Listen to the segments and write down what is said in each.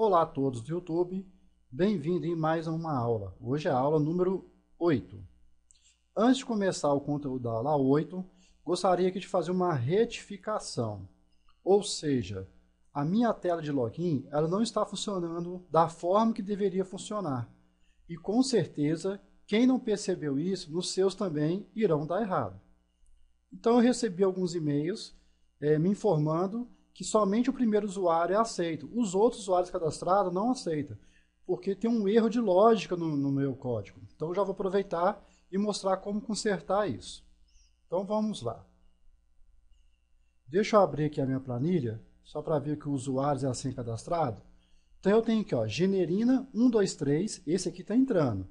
Olá a todos do YouTube, bem-vindo em mais uma aula. Hoje é a aula número 8. Antes de começar o conteúdo da aula 8, gostaria aqui de fazer uma retificação. Ou seja, a minha tela de login ela não está funcionando da forma que deveria funcionar. E com certeza, quem não percebeu isso, nos seus também irão dar errado. Então eu recebi alguns e-mails é, me informando que somente o primeiro usuário é aceito. Os outros usuários cadastrados não aceitam, porque tem um erro de lógica no, no meu código. Então já vou aproveitar e mostrar como consertar isso. Então vamos lá. Deixa eu abrir aqui a minha planilha, só para ver que o usuário é assim cadastrado. Então eu tenho aqui, ó, generina 123, esse aqui está entrando.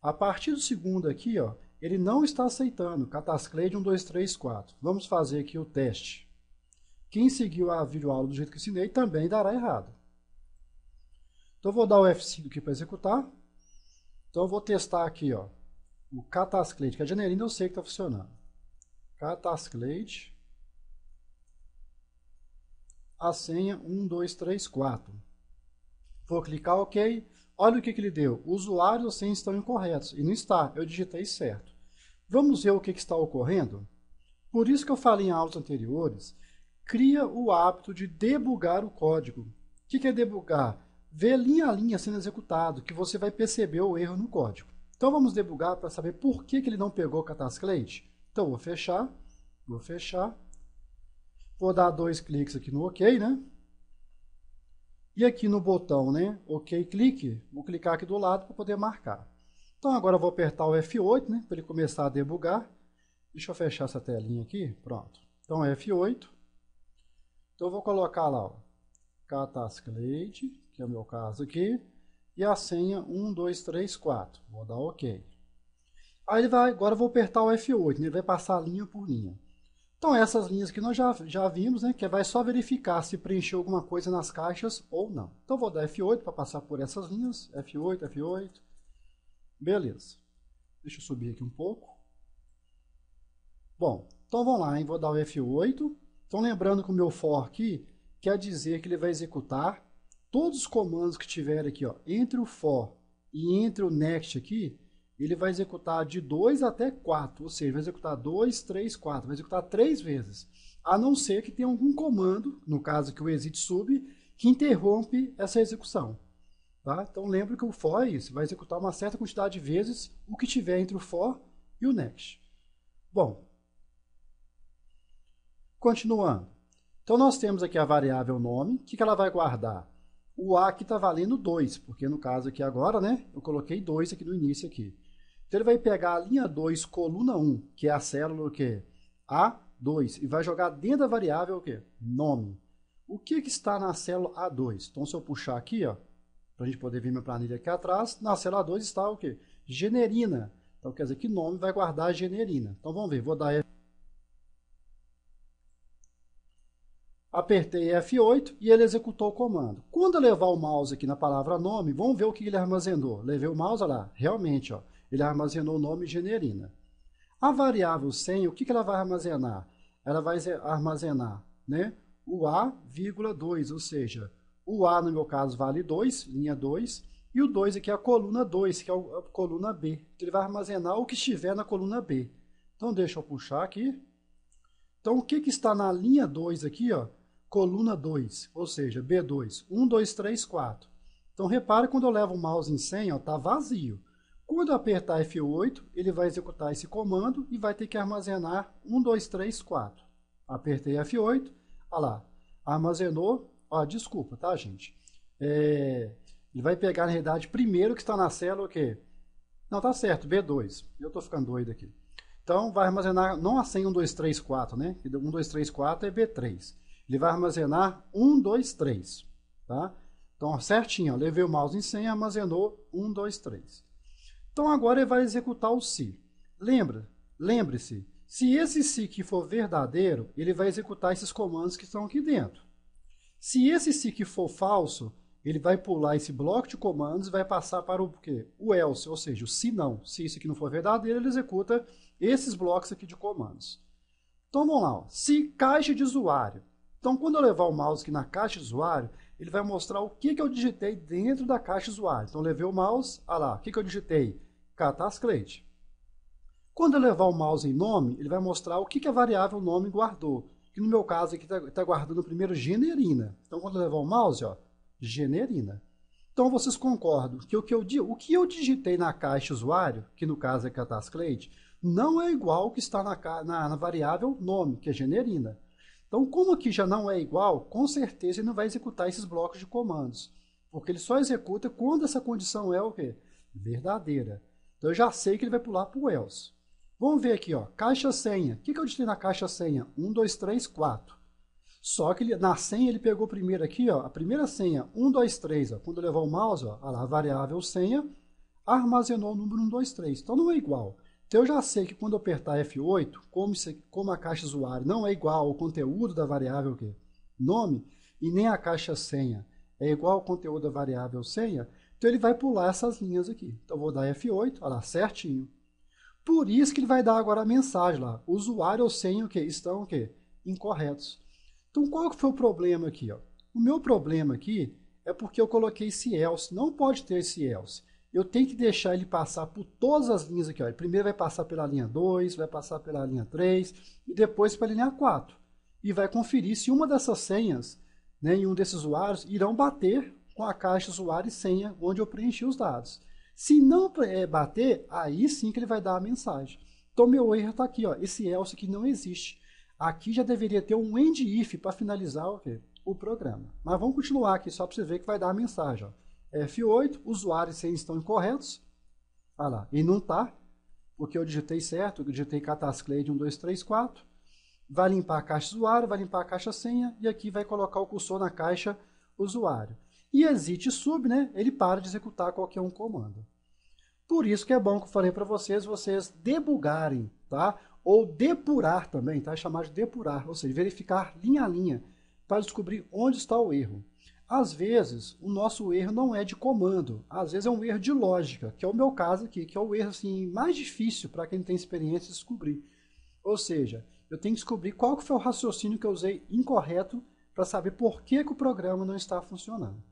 A partir do segundo aqui, ó, ele não está aceitando, catasclade 1234. Vamos fazer aqui o teste. Quem seguiu a videoaula do jeito que eu ensinei também dará errado. Então, vou dar o F5 aqui para executar. Então, vou testar aqui ó, o Catasclate, que a é janelinha eu sei que está funcionando. Catasclate. A senha 1234. Vou clicar OK. Olha o que, que ele deu. Usuários sem senhas estão incorretos. E não está, eu digitei certo. Vamos ver o que, que está ocorrendo? Por isso que eu falei em aulas anteriores cria o hábito de debugar o código. O que é debugar? Ver linha a linha sendo executado, que você vai perceber o erro no código. Então vamos debugar para saber por que, ele não pegou o Catasclate. Então vou fechar, vou fechar, vou dar dois cliques aqui no OK, né? E aqui no botão, né, OK clique, vou clicar aqui do lado para poder marcar. Então agora eu vou apertar o F8, né, para ele começar a debugar. Deixa eu fechar essa telinha aqui, pronto. Então F8, então eu vou colocar lá, ó, catascleide, que é o meu caso aqui, e a senha 1234. Vou dar OK. Aí ele vai, agora eu vou apertar o F8, né? ele vai passar linha por linha. Então essas linhas que nós já, já vimos, né, que é, vai só verificar se preencheu alguma coisa nas caixas ou não. Então vou dar F8 para passar por essas linhas, F8, F8. Beleza. Deixa eu subir aqui um pouco. Bom, então vamos lá, hein? vou dar o F8. Então, lembrando que o meu for aqui quer dizer que ele vai executar todos os comandos que tiver aqui, ó, entre o for e entre o next aqui, ele vai executar de 2 até 4, ou seja, vai executar 2, 3, 4, vai executar 3 vezes, a não ser que tenha algum comando, no caso que o exit sub, que interrompe essa execução. Tá? Então lembre que o for é isso, vai executar uma certa quantidade de vezes o que tiver entre o for e o next. Bom, Continuando. Então, nós temos aqui a variável nome. O que, ela vai guardar? O A aqui está valendo 2, porque no caso aqui agora, né? Eu coloquei 2 aqui no início aqui. Então, ele vai pegar a linha 2, coluna 1, que é a célula que A2, e vai jogar dentro da variável o quê? Nome. O que, que está na célula A2? Então, se eu puxar aqui, ó, para a gente poder ver minha planilha aqui atrás, na célula A2 está o quê? Generina. Então, quer dizer que nome vai guardar a generina. Então, vamos ver. Vou dar apertei F8 e ele executou o comando. Quando eu levar o mouse aqui na palavra nome, vamos ver o que ele armazenou. Levei o mouse, olha lá, realmente, ó, ele armazenou o nome generina. A variável sem, o que, ela vai armazenar? Ela vai armazenar né, o A, vírgula 2, ou seja, o A no meu caso vale 2, linha 2, e o 2 aqui é a coluna 2, que é a coluna B. Então, ele vai armazenar o que estiver na coluna B. Então deixa eu puxar aqui. Então o que, que está na linha 2 aqui? Ó? coluna 2, ou seja, B2, 1, 2, 3, 4. Então, repare quando eu levo o mouse em 100, está vazio. Quando eu apertar F8, ele vai executar esse comando e vai ter que armazenar 1, 2, 3, 4. Apertei F8, olha lá, armazenou, ó, desculpa, tá, gente? É, ele vai pegar, na realidade, primeiro que está na célula o quê? Não, tá certo, B2. Eu estou ficando doido aqui. Então, vai armazenar não a 100, 1, 2, 3, 4, né? 1, 2, 3, 4 é B3. Ele vai armazenar 1, 2, 3, tá? Então, certinho, ó, levei o mouse em 100, armazenou 1, 2, 3. Então, agora ele vai executar o se. Lembra, lembre-se, se esse se que for verdadeiro, ele vai executar esses comandos que estão aqui dentro. Se esse se que for falso, ele vai pular esse bloco de comandos e vai passar para o quê? O else, ou seja, o se não. Se isso aqui não for verdadeiro, ele executa esses blocos aqui de comandos. Então vamos lá, ó. se caixa de usuário então, quando eu levar o mouse aqui na caixa usuário, ele vai mostrar o que, que eu digitei dentro da caixa usuário. Então, levei o mouse, olha ah lá, o que, que eu digitei? Catasclete. Quando eu levar o mouse em nome, ele vai mostrar o que, que a variável nome guardou. Que no meu caso aqui está tá guardando primeiro generina. Então, quando eu levar o mouse, ó, generina. Então, vocês concordam que o que eu, o que eu digitei na caixa usuário, que no caso é catasclete, não é igual ao que está na, na, na variável nome, que é generina. Então, como aqui já não é igual, com certeza ele não vai executar esses blocos de comandos, porque ele só executa quando essa condição é o quê? Verdadeira. Então, eu já sei que ele vai pular para o else. Vamos ver aqui, ó, caixa senha. O que, que eu digitei na caixa senha? 1, 2, 3, 4. Só que ele, na senha ele pegou primeiro aqui, ó, a primeira senha, 1, 2, 3. Ó, quando eu levar o mouse, ó, lá, variável senha, armazenou o número 1, 2, 3. Então, não é igual. Então eu já sei que quando eu apertar F8, como, como a caixa usuário não é igual ao conteúdo da variável que nome e nem a caixa senha é igual ao conteúdo da variável senha, então ele vai pular essas linhas aqui. Então eu vou dar F8, olha lá, certinho. Por isso que ele vai dar agora a mensagem lá, usuário ou senha o quê? estão o quê? incorretos. Então qual que foi o problema aqui? Ó? O meu problema aqui é porque eu coloquei esse else, não pode ter esse else eu tenho que deixar ele passar por todas as linhas aqui. Ó. Ele primeiro vai passar pela linha 2, vai passar pela linha 3 e depois pela linha 4. E vai conferir se uma dessas senhas né, em um desses usuários irão bater com a caixa usuário e senha onde eu preenchi os dados. Se não é, bater, aí sim que ele vai dar a mensagem. Então meu erro está aqui, ó, esse else que não existe. Aqui já deveria ter um end if para finalizar o, o programa. Mas vamos continuar aqui só para você ver que vai dar a mensagem. Ó. F8, usuário e senha estão incorretos. olha ah lá, e não está, porque eu digitei certo, eu digitei 3, 1234. Vai limpar a caixa usuário, vai limpar a caixa senha e aqui vai colocar o cursor na caixa usuário. E exit sub, né? Ele para de executar qualquer um comando. Por isso que é bom que eu falei para vocês, vocês debugarem, tá? Ou depurar também, tá? É chamado de depurar, ou seja, verificar linha a linha para descobrir onde está o erro. Às vezes, o nosso erro não é de comando, às vezes é um erro de lógica, que é o meu caso aqui, que é o erro assim, mais difícil para quem tem experiência descobrir. Ou seja, eu tenho que descobrir qual que foi o raciocínio que eu usei incorreto para saber por que, que o programa não está funcionando.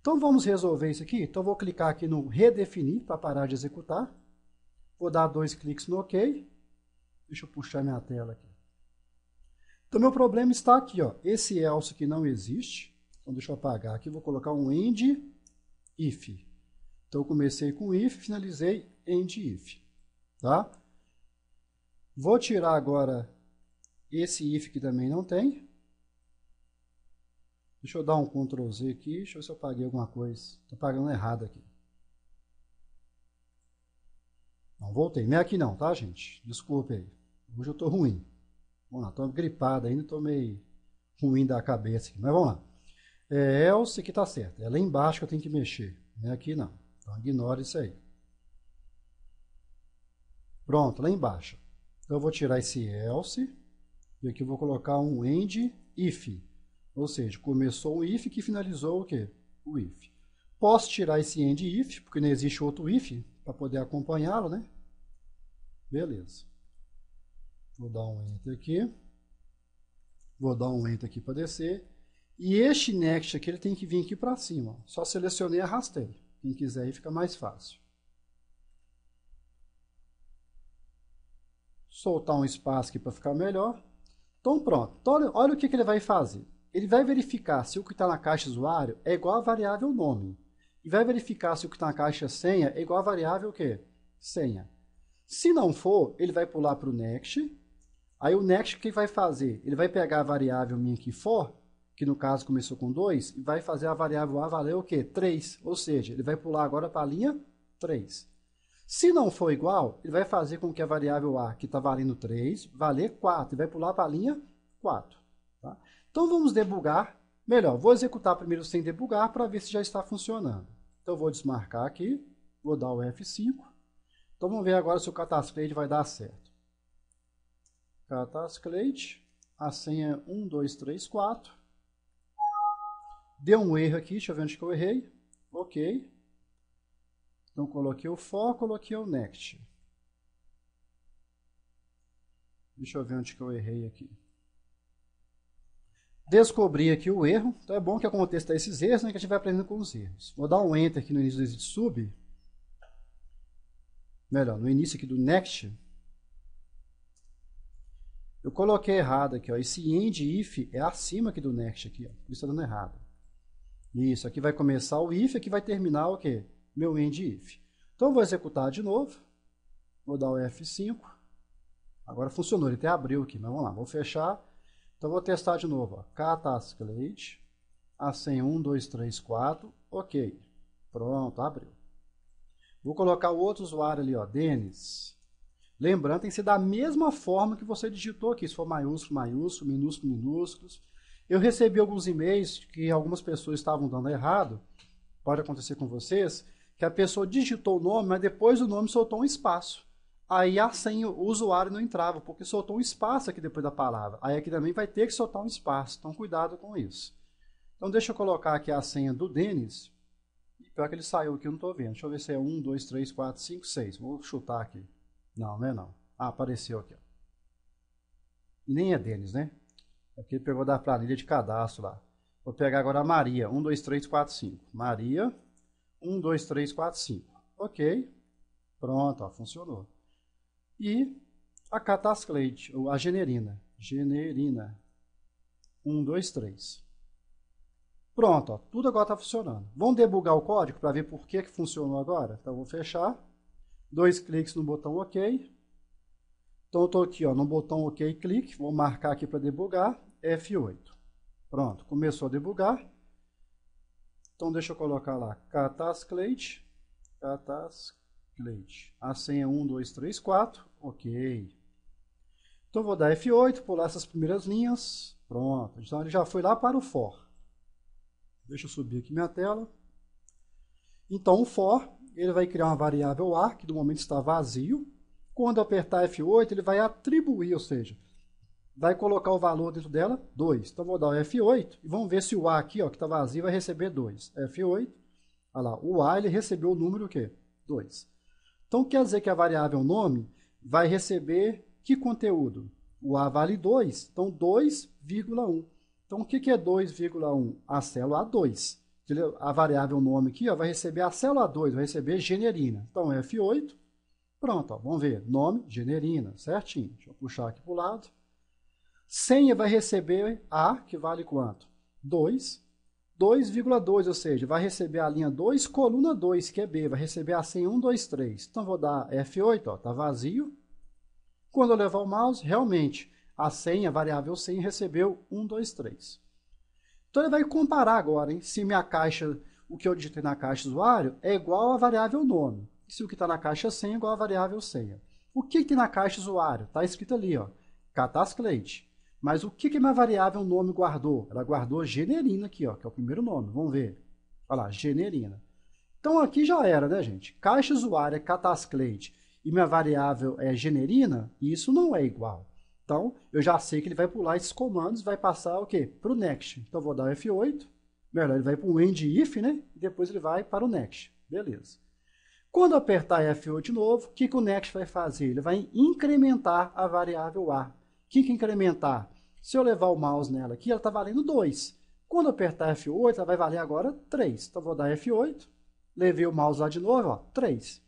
Então vamos resolver isso aqui. Então vou clicar aqui no redefinir para parar de executar. Vou dar dois cliques no OK. Deixa eu puxar minha tela aqui. Então meu problema está aqui. Ó. Esse else que não existe. Então, deixa eu apagar aqui, vou colocar um end if. Então, eu comecei com if, finalizei end if. Tá? Vou tirar agora esse if que também não tem. Deixa eu dar um Ctrl Z aqui, deixa eu ver se eu apaguei alguma coisa. Estou pagando errado aqui. Não voltei, não é aqui não, tá gente? Desculpe aí, hoje eu estou ruim. Vamos lá, estou gripado ainda, estou meio ruim da cabeça aqui, mas vamos lá é else que está certo É lá embaixo que eu tenho que mexer. Não é aqui não. Então ignora isso aí. Pronto, lá embaixo. Então eu vou tirar esse else e aqui eu vou colocar um end if. Ou seja, começou o if que finalizou o quê? O if. Posso tirar esse end if, porque não existe outro if para poder acompanhá-lo, né? Beleza. Vou dar um enter aqui. Vou dar um enter aqui para descer. E este next aqui ele tem que vir aqui para cima. Ó. Só selecionei e arrastei. Quem quiser aí fica mais fácil. Soltar um espaço aqui para ficar melhor. Então pronto. Então, olha, olha o que, que ele vai fazer. Ele vai verificar se o que está na caixa usuário é igual a variável nome. E vai verificar se o que está na caixa senha é igual a variável o quê? Senha. Se não for, ele vai pular para o next. Aí o next o que vai fazer? Ele vai pegar a variável minha que for que no caso começou com 2, vai fazer a variável A valer o quê? 3, ou seja, ele vai pular agora para a linha 3. Se não for igual, ele vai fazer com que a variável A, que está valendo 3, valer 4, e vai pular para a linha 4. Tá? Então vamos debugar, melhor, vou executar primeiro sem debugar para ver se já está funcionando. Então vou desmarcar aqui, vou dar o F5, então vamos ver agora se o Catasclade vai dar certo. Catasclade, a senha é 1, 2, 3, 4. Deu um erro aqui, deixa eu ver onde que eu errei. Ok. Então coloquei o for, coloquei o next. Deixa eu ver onde que eu errei aqui. Descobri aqui o erro. Então é bom que aconteça esses erros, né, que a gente vai aprendendo com os erros. Vou dar um enter aqui no início do exit sub. Melhor, no início aqui do next. Eu coloquei errado aqui, ó. Esse end if é acima aqui do next aqui, ó. isso está dando errado. Isso, aqui vai começar o if, aqui vai terminar o quê? Meu end if. Então, eu vou executar de novo. Vou dar o F5. Agora funcionou, ele até abriu aqui, mas vamos lá, vou fechar. Então, vou testar de novo. Catasclate, a senha 1, 2, 3, 4, ok. Pronto, abriu. Vou colocar o outro usuário ali, ó, Denis. Lembrando, tem que ser da mesma forma que você digitou aqui, se for maiúsculo, maiúsculo, minúsculo, minúsculos. Eu recebi alguns e-mails que algumas pessoas estavam dando errado, pode acontecer com vocês, que a pessoa digitou o nome, mas depois o nome soltou um espaço. Aí a senha, o usuário não entrava, porque soltou um espaço aqui depois da palavra. Aí aqui também vai ter que soltar um espaço, então cuidado com isso. Então deixa eu colocar aqui a senha do Denis. E pior que ele saiu aqui, eu não estou vendo. Deixa eu ver se é 1, 2, 3, 4, 5, 6. Vou chutar aqui. Não, não é não. Ah, apareceu aqui. nem é Denis, né? Aqui ele pegou da planilha de cadastro lá. Vou pegar agora a Maria. 1, 2, 3, 4, 5. Maria. 1, 2, 3, 4, 5. Ok. Pronto, ó, funcionou. E a catascleide, ou a generina. Generina. 1, 2, 3. Pronto, ó, tudo agora está funcionando. Vamos debugar o código para ver por que, que funcionou agora? Então, vou fechar. Dois cliques no botão OK. Então, eu estou aqui ó, no botão OK, clique. Vou marcar aqui para debugar. F8. Pronto, começou a debugar. Então deixa eu colocar lá Catasclate. Catasclate. A senha é 1, 2, 3, 4. Ok. Então vou dar F8, pular essas primeiras linhas. Pronto. Então ele já foi lá para o for. Deixa eu subir aqui minha tela. Então o for, ele vai criar uma variável ar, que do momento está vazio. Quando eu apertar F8, ele vai atribuir, ou seja, vai colocar o valor dentro dela, 2. Então, vou dar o F8 e vamos ver se o A aqui, ó, que está vazio, vai receber 2. F8, olha lá, o A ele recebeu o número o quê? 2. Então, quer dizer que a variável nome vai receber que conteúdo? O A vale 2, então 2,1. Então, o que é 2,1? A célula A2. A variável nome aqui ó, vai receber a célula A2, vai receber generina. Então, F8, pronto, ó, vamos ver, nome, generina, certinho. Deixa eu puxar aqui para o lado. Senha vai receber A, que vale quanto? 2. 2,2, ou seja, vai receber a linha 2, coluna 2, que é B, vai receber a senha 1, 2, 3. Então, vou dar F8, está vazio. Quando eu levar o mouse, realmente, a senha, a variável senha, recebeu 1, 2, 3. Então, ele vai comparar agora, hein, se minha caixa, o que eu digitei na caixa usuário, é igual à variável nome. se o que está na caixa senha é igual à variável senha. O que, que tem na caixa usuário? Está escrito ali, ó, Catascleite. Mas o que, que variável nome guardou? Ela guardou generina aqui, ó, que é o primeiro nome. Vamos ver. Olha lá, generina. Então aqui já era, né, gente? Caixa usuária Catasclate e minha variável é generina, isso não é igual. Então, eu já sei que ele vai pular esses comandos, vai passar o quê? Para o next. Então, eu vou dar F8, melhor, ele vai para o end if, né? E depois ele vai para o next. Beleza. Quando apertar F8 de novo, o que, que o next vai fazer? Ele vai incrementar a variável A que, que incrementar? Se eu levar o mouse nela aqui, ela está valendo 2. Quando eu apertar F8, ela vai valer agora 3. Então, vou dar F8, levei o mouse lá de novo, ó, 3.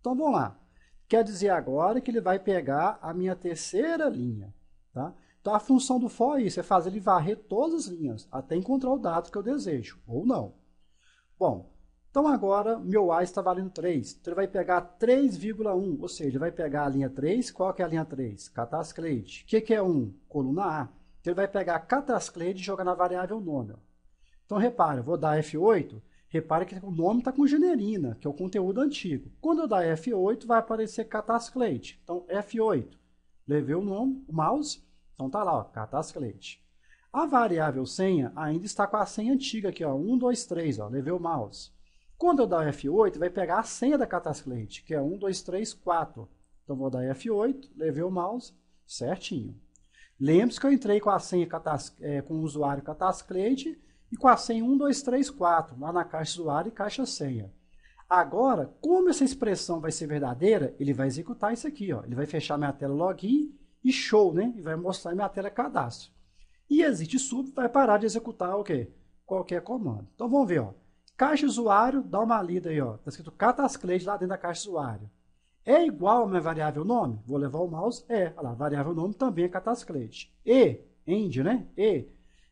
Então, vamos lá. Quer dizer agora que ele vai pegar a minha terceira linha. Tá? Então, a função do for é isso, é fazer ele varrer todas as linhas, até encontrar o dado que eu desejo, ou não. Bom, então agora meu A está valendo 3. Então ele vai pegar 3,1, ou seja, ele vai pegar a linha 3. Qual que é a linha 3? Catascleide. O que, que é 1? Coluna A. Então ele vai pegar a e jogar na variável nome. Então repara, eu vou dar F8, repara que o nome está com generina, que é o conteúdo antigo. Quando eu dar F8, vai aparecer catascleide. Então F8, levei o nome, o mouse, então está lá, ó, catascleide. A variável senha ainda está com a senha antiga aqui, ó, 1, 2, 3, ó, levei o mouse. Quando eu dar F8, vai pegar a senha da cliente, que é 1, 2, 3, 4. Então vou dar F8, levei o mouse, certinho. Lembre-se que eu entrei com a senha é, com o usuário cliente e com a senha 1, 2, 3, 4, lá na caixa usuário e caixa senha. Agora, como essa expressão vai ser verdadeira, ele vai executar isso aqui. Ó. Ele vai fechar minha tela login e show, né? E vai mostrar minha tela cadastro. E exit sub vai parar de executar o quê? Qualquer comando. Então vamos ver, ó. Caixa usuário, dá uma lida aí, ó. Tá escrito Catascleide lá dentro da caixa usuário. É igual a minha variável nome? Vou levar o mouse, é. Olha lá, variável nome também é Catascleide. E, end, né? E.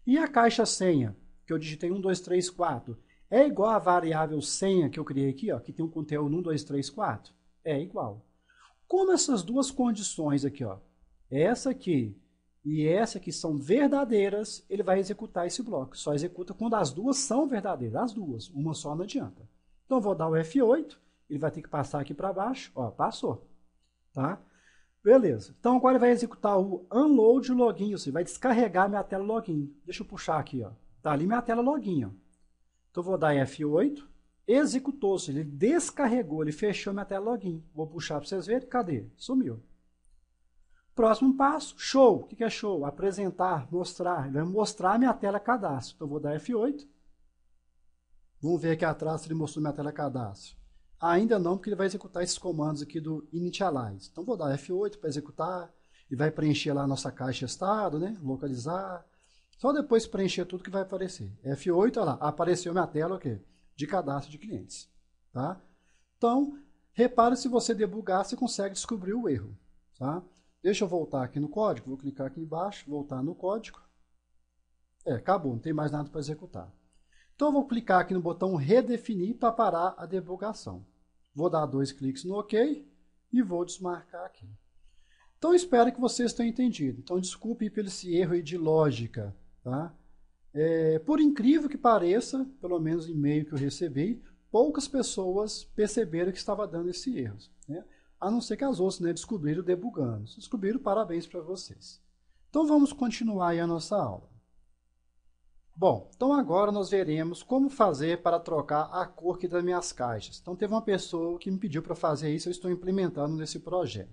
E a caixa senha, que eu digitei 1, 2, 3, 4, é igual a variável senha que eu criei aqui, ó, que tem um conteúdo 1, 2, 3, 4? É igual. Como essas duas condições aqui, ó, essa aqui e essa que são verdadeiras, ele vai executar esse bloco. Só executa quando as duas são verdadeiras, as duas, uma só não adianta. Então vou dar o F8, ele vai ter que passar aqui para baixo, ó, passou. Tá? Beleza. Então agora ele vai executar o unload login, ou seja, vai descarregar minha tela login. Deixa eu puxar aqui, ó. Tá ali minha tela login, ó. Então vou dar F8, executou, ele descarregou, ele fechou minha tela login. Vou puxar para vocês verem, cadê? Sumiu. Próximo passo, show. O que é show? Apresentar, mostrar. Ele vai mostrar minha tela cadastro. Então, eu vou dar F8. Vamos ver aqui atrás se ele mostrou minha tela cadastro. Ainda não, porque ele vai executar esses comandos aqui do initialize. Então, vou dar F8 para executar. Ele vai preencher lá a nossa caixa estado, né? localizar. Só depois preencher tudo que vai aparecer. F8, olha lá, apareceu minha tela o quê? de cadastro de clientes. Tá? Então, repare se você debugar, você consegue descobrir o erro. Tá? Deixa eu voltar aqui no código, vou clicar aqui embaixo, voltar no código. É, acabou, não tem mais nada para executar. Então eu vou clicar aqui no botão redefinir para parar a debugação. Vou dar dois cliques no OK e vou desmarcar aqui. Então espero que vocês tenham entendido. Então desculpe pelo esse erro de lógica. Tá? É, por incrível que pareça, pelo menos o e-mail que eu recebi, poucas pessoas perceberam que estava dando esse erro. Né? a não ser que as outras né, descobriram debugando. Descobriram, parabéns para vocês. Então vamos continuar aí a nossa aula. Bom, então agora nós veremos como fazer para trocar a cor aqui das minhas caixas. Então teve uma pessoa que me pediu para fazer isso, eu estou implementando nesse projeto.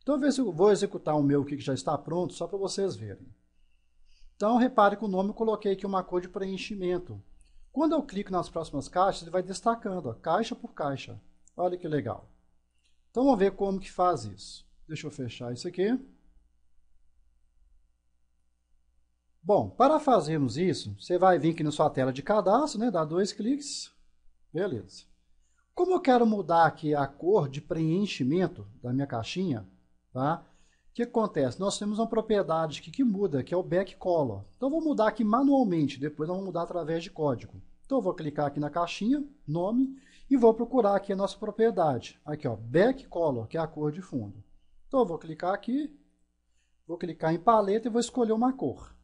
Então eu vou executar o meu que já está pronto, só para vocês verem. Então repare que o nome eu coloquei aqui uma cor de preenchimento. Quando eu clico nas próximas caixas, ele vai destacando, ó, caixa por caixa. Olha que legal. Então vamos ver como que faz isso. Deixa eu fechar isso aqui. Bom, para fazermos isso, você vai vir aqui na sua tela de cadastro, né? Dá dois cliques. Beleza. Como eu quero mudar aqui a cor de preenchimento da minha caixinha, tá? O que acontece? Nós temos uma propriedade aqui que muda, que é o back color. Então eu vou mudar aqui manualmente, depois nós vamos mudar através de código. Então eu vou clicar aqui na caixinha, nome, e vou procurar aqui a nossa propriedade. Aqui, ó, back color, que é a cor de fundo. Então, eu vou clicar aqui, vou clicar em paleta e vou escolher uma cor.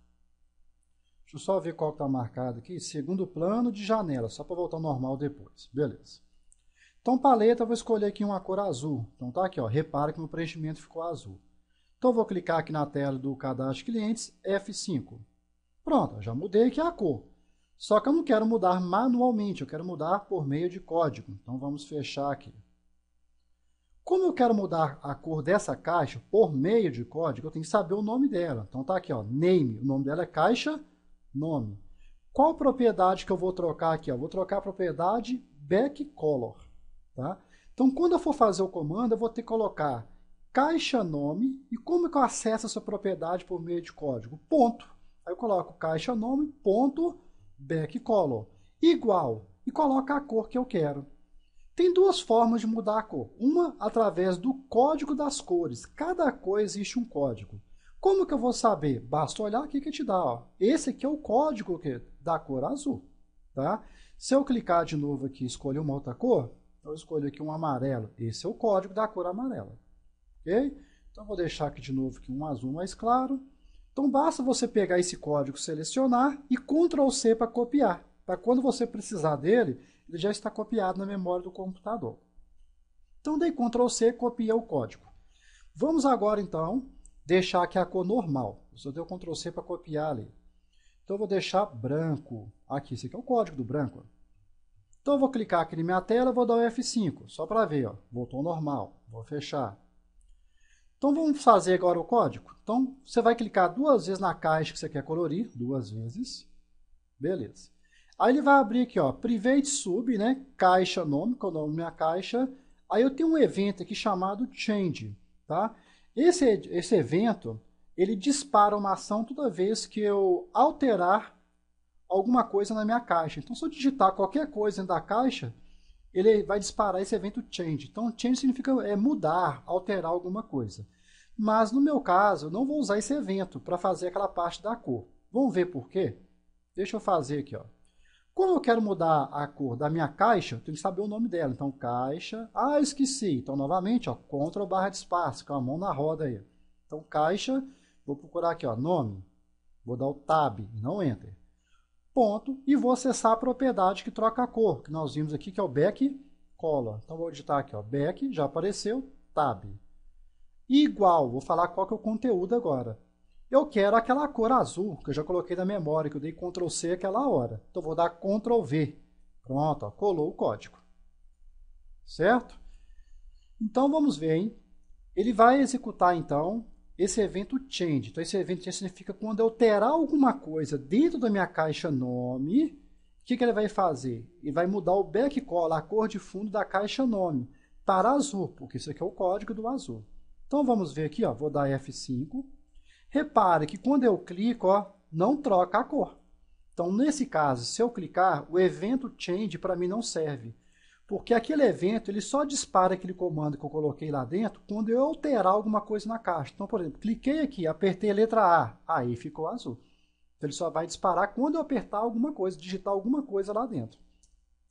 Deixa eu só ver qual está marcado aqui. Segundo plano de janela, só para voltar ao normal depois. Beleza. Então, paleta, eu vou escolher aqui uma cor azul. Então, tá aqui, ó, repara que meu preenchimento ficou azul. Então, eu vou clicar aqui na tela do cadastro de clientes, F5. Pronto, já mudei aqui é a cor. Só que eu não quero mudar manualmente, eu quero mudar por meio de código. Então vamos fechar aqui. Como eu quero mudar a cor dessa caixa por meio de código, eu tenho que saber o nome dela. Então tá aqui, ó, name, o nome dela é caixa nome. Qual propriedade que eu vou trocar aqui? Eu vou trocar a propriedade backcolor. Tá? Então, quando eu for fazer o comando, eu vou ter que colocar caixa nome e como que eu acesso essa propriedade por meio de código? Ponto. Aí eu coloco caixa nome, ponto, backcolor igual e coloca a cor que eu quero. Tem duas formas de mudar a cor. Uma através do código das cores. Cada cor existe um código. Como que eu vou saber? Basta olhar aqui que te dá. Ó. Esse aqui é o código da cor azul. Tá? Se eu clicar de novo aqui e escolher uma outra cor, eu escolho aqui um amarelo. Esse é o código da cor amarela. Okay? Então, vou deixar aqui de novo aqui um azul mais claro. Então basta você pegar esse código, selecionar e Ctrl C para copiar. Para quando você precisar dele, ele já está copiado na memória do computador. Então dei Ctrl C, copia o código. Vamos agora então deixar aqui a cor normal. Eu só deu Ctrl+C Ctrl C para copiar ali. Então eu vou deixar branco. Aqui, esse aqui é o código do branco. Então eu vou clicar aqui na minha tela, vou dar o F5, só para ver, ó, voltou ao normal. Vou fechar. Então vamos fazer agora o código. Então você vai clicar duas vezes na caixa que você quer colorir, duas vezes. Beleza. Aí ele vai abrir aqui, ó, private sub, né, caixa nome, que é o nome da minha caixa. Aí eu tenho um evento aqui chamado change, tá? Esse, esse evento, ele dispara uma ação toda vez que eu alterar alguma coisa na minha caixa. Então se eu digitar qualquer coisa dentro da caixa, ele vai disparar esse evento change. Então, change significa é, mudar, alterar alguma coisa. Mas, no meu caso, eu não vou usar esse evento para fazer aquela parte da cor. Vamos ver por quê? Deixa eu fazer aqui. Ó. Como eu quero mudar a cor da minha caixa, eu tenho que saber o nome dela. Então, caixa... Ah, esqueci. Então, novamente, ó, Ctrl barra de espaço, com a mão na roda aí. Então, caixa, vou procurar aqui, ó, nome. Vou dar o Tab, não Enter ponto, e vou acessar a propriedade que troca a cor, que nós vimos aqui, que é o back color. Então, vou editar aqui, ó, back, já apareceu, tab. igual, vou falar qual que é o conteúdo agora. Eu quero aquela cor azul, que eu já coloquei na memória, que eu dei Ctrl C aquela hora. Então, vou dar Ctrl V. Pronto, ó, colou o código. Certo? Então, vamos ver, hein? Ele vai executar, então, esse evento change. Então, esse evento change significa quando eu alterar alguma coisa dentro da minha caixa nome, o que, que ele vai fazer? Ele vai mudar o back color, a cor de fundo da caixa nome, para azul, porque isso aqui é o código do azul. Então, vamos ver aqui, ó, vou dar F5. Repare que quando eu clico, ó, não troca a cor. Então, nesse caso, se eu clicar, o evento change para mim não serve. Porque aquele evento, ele só dispara aquele comando que eu coloquei lá dentro quando eu alterar alguma coisa na caixa. Então, por exemplo, cliquei aqui, apertei a letra A, aí ficou azul. Então, ele só vai disparar quando eu apertar alguma coisa, digitar alguma coisa lá dentro.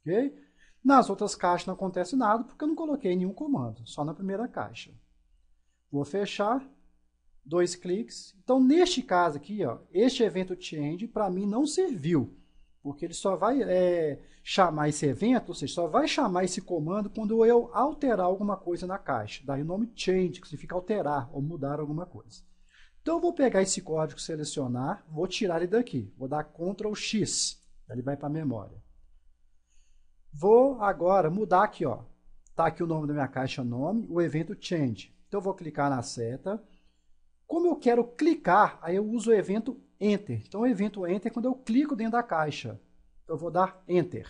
Ok? Nas outras caixas não acontece nada, porque eu não coloquei nenhum comando, só na primeira caixa. Vou fechar, dois cliques. Então, neste caso aqui, ó, este evento change, para mim, não serviu. Porque ele só vai é, chamar esse evento, ou seja, só vai chamar esse comando quando eu alterar alguma coisa na caixa. Daí o nome change, que significa alterar ou mudar alguma coisa. Então eu vou pegar esse código, selecionar, vou tirar ele daqui. Vou dar Ctrl X, ele vai para a memória. Vou agora mudar aqui, ó. Tá aqui o nome da minha caixa nome, o evento change. Então eu vou clicar na seta. Como eu quero clicar, aí eu uso o evento Enter. Então, o evento Enter é quando eu clico dentro da caixa. Então, eu vou dar Enter.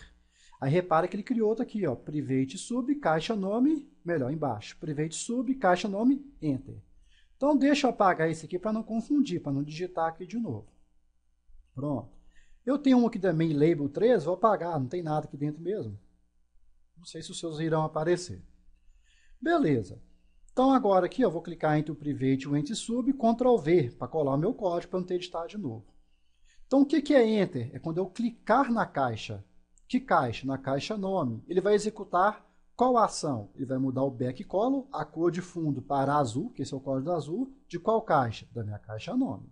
Aí, repara que ele criou outro aqui, ó, private sub, caixa nome, melhor, embaixo, private sub, caixa nome, Enter. Então, deixa eu apagar esse aqui para não confundir, para não digitar aqui de novo. Pronto. Eu tenho um aqui também, label 3, vou apagar, não tem nada aqui dentro mesmo. Não sei se os seus irão aparecer. Beleza. Então agora aqui eu vou clicar entre o private e o ente sub, Ctrl V, para colar o meu código para não ter editar de novo. Então o que é enter? É quando eu clicar na caixa. Que caixa? Na caixa nome. Ele vai executar qual ação? Ele vai mudar o back color, a cor de fundo para azul, que esse é o código azul, de qual caixa? Da minha caixa nome.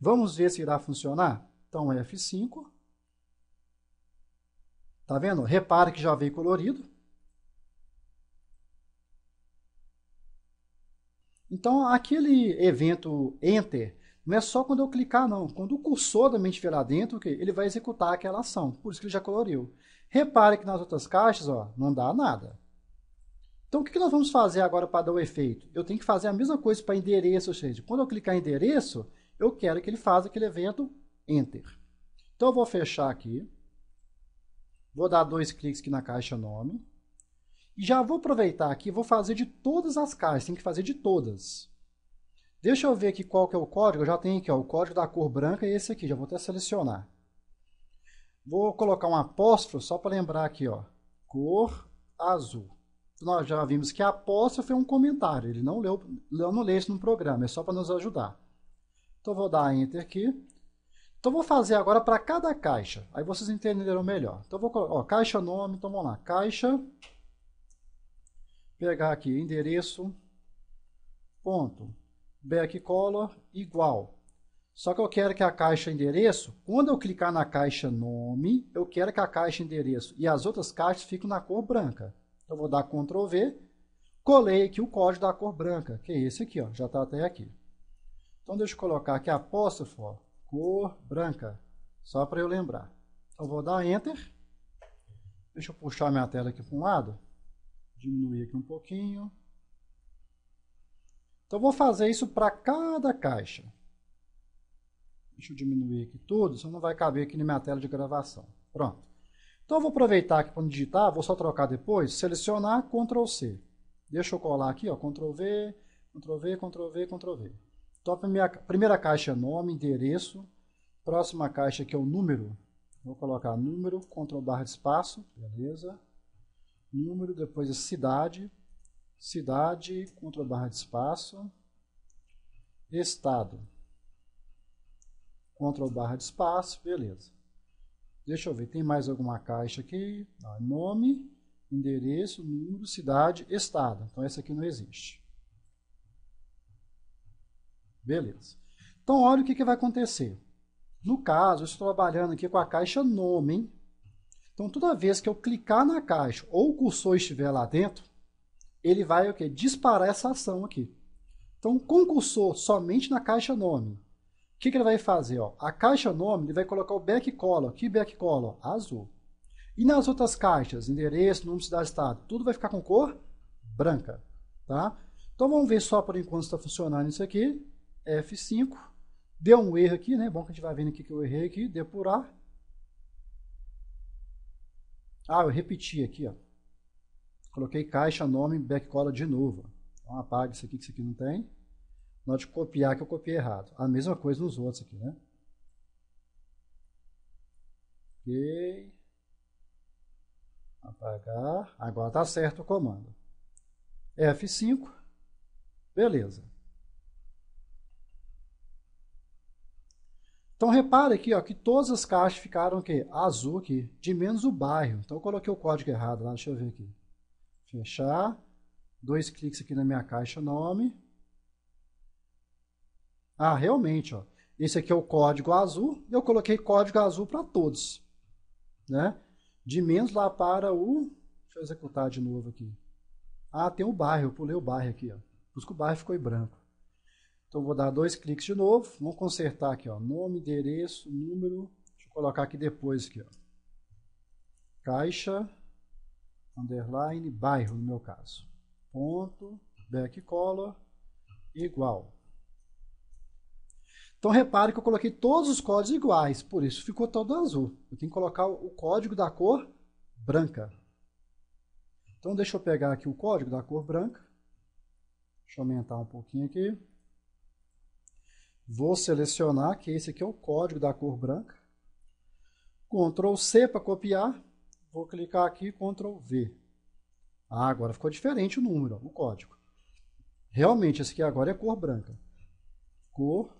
Vamos ver se irá funcionar? Então F5. Tá vendo? Repara que já veio colorido. Então, aquele evento enter não é só quando eu clicar, não. Quando o cursor da minha virar dentro, okay, ele vai executar aquela ação. Por isso que ele já coloriu. Repare que nas outras caixas ó, não dá nada. Então, o que nós vamos fazer agora para dar o efeito? Eu tenho que fazer a mesma coisa para endereço, gente. Quando eu clicar em endereço, eu quero que ele faça aquele evento Enter. Então, eu vou fechar aqui. Vou dar dois cliques aqui na caixa nome já vou aproveitar aqui, vou fazer de todas as caixas, tem que fazer de todas. Deixa eu ver aqui qual que é o código, eu já tenho aqui ó, o código da cor branca e esse aqui, já vou até selecionar. Vou colocar um apóstrofo só para lembrar aqui, ó, cor azul. Nós já vimos que apóstrofo é um comentário, ele não leu, eu não leio isso no programa, é só para nos ajudar. Então vou dar enter aqui. Então vou fazer agora para cada caixa, aí vocês entenderão melhor. Então vou colocar, ó, caixa nome, então vamos lá, caixa pegar aqui endereço ponto backcolor igual. Só que eu quero que a caixa endereço, quando eu clicar na caixa nome, eu quero que a caixa endereço e as outras caixas fiquem na cor branca. Então, eu vou dar Ctrl V, colei aqui o código da cor branca, que é esse aqui, ó, já está até aqui. Então, deixa eu colocar aqui apóstrofo, ó, cor branca, só para eu lembrar. Então, eu vou dar Enter. Deixa eu puxar minha tela aqui para um lado diminuir aqui um pouquinho. Então vou fazer isso para cada caixa. Deixa eu diminuir aqui tudo, senão não vai caber aqui na minha tela de gravação. Pronto. Então eu vou aproveitar aqui para digitar, vou só trocar depois, selecionar, Ctrl C. Deixa eu colar aqui, ó, Ctrl V, Ctrl V, Ctrl V, Ctrl V. Então a primeira, primeira caixa é nome, endereço, próxima caixa aqui é o número, vou colocar número, Ctrl barra espaço, beleza número, depois a cidade, cidade, contra barra de espaço, estado, contra barra de espaço, beleza. Deixa eu ver, tem mais alguma caixa aqui? Não, é nome, endereço, número, cidade, estado. Então essa aqui não existe. Beleza. Então olha o que, que vai acontecer. No caso, eu estou trabalhando aqui com a caixa nome, hein? Então, toda vez que eu clicar na caixa ou o cursor estiver lá dentro, ele vai o quê? disparar essa ação aqui. Então, com o cursor somente na caixa nome, o que, que ele vai fazer? Ó? A caixa nome ele vai colocar o back color. Que back color? Azul. E nas outras caixas, endereço, número, cidade, estado, tudo vai ficar com cor branca. Tá? Então, vamos ver só por enquanto está funcionando isso aqui. F5. Deu um erro aqui, né? Bom que a gente vai vendo aqui que eu errei aqui. Depurar. Ah, eu repeti aqui, ó. Coloquei caixa, nome, backcola de novo. Então apaga isso aqui que isso aqui não tem. Na hora de copiar que eu copiei errado. A mesma coisa nos outros aqui, né? Ok. Apagar. Agora tá certo o comando. F5. Beleza. Então repara aqui ó, que todas as caixas ficaram aqui, azul aqui, de menos o bairro. Então eu coloquei o código errado lá, deixa eu ver aqui. Fechar, dois cliques aqui na minha caixa nome. Ah, realmente, ó, esse aqui é o código azul, eu coloquei código azul para todos. Né? De menos lá para o... Deixa eu executar de novo aqui. Ah, tem o bairro, eu pulei o bairro aqui. Ó. Por isso que o bairro ficou em branco. Então, vou dar dois cliques de novo. Vamos consertar aqui, ó. Nome, endereço, número. Deixa eu colocar aqui depois, aqui, ó. Caixa, underline, bairro, no meu caso. Ponto, back color, igual. Então, repare que eu coloquei todos os códigos iguais, por isso ficou todo azul. Eu tenho que colocar o código da cor branca. Então, deixa eu pegar aqui o código da cor branca. Deixa eu aumentar um pouquinho aqui. Vou selecionar, que esse aqui é o código da cor branca. Ctrl C para copiar. Vou clicar aqui, Ctrl V. Ah, agora ficou diferente o número, o código. Realmente, esse aqui agora é cor branca. Cor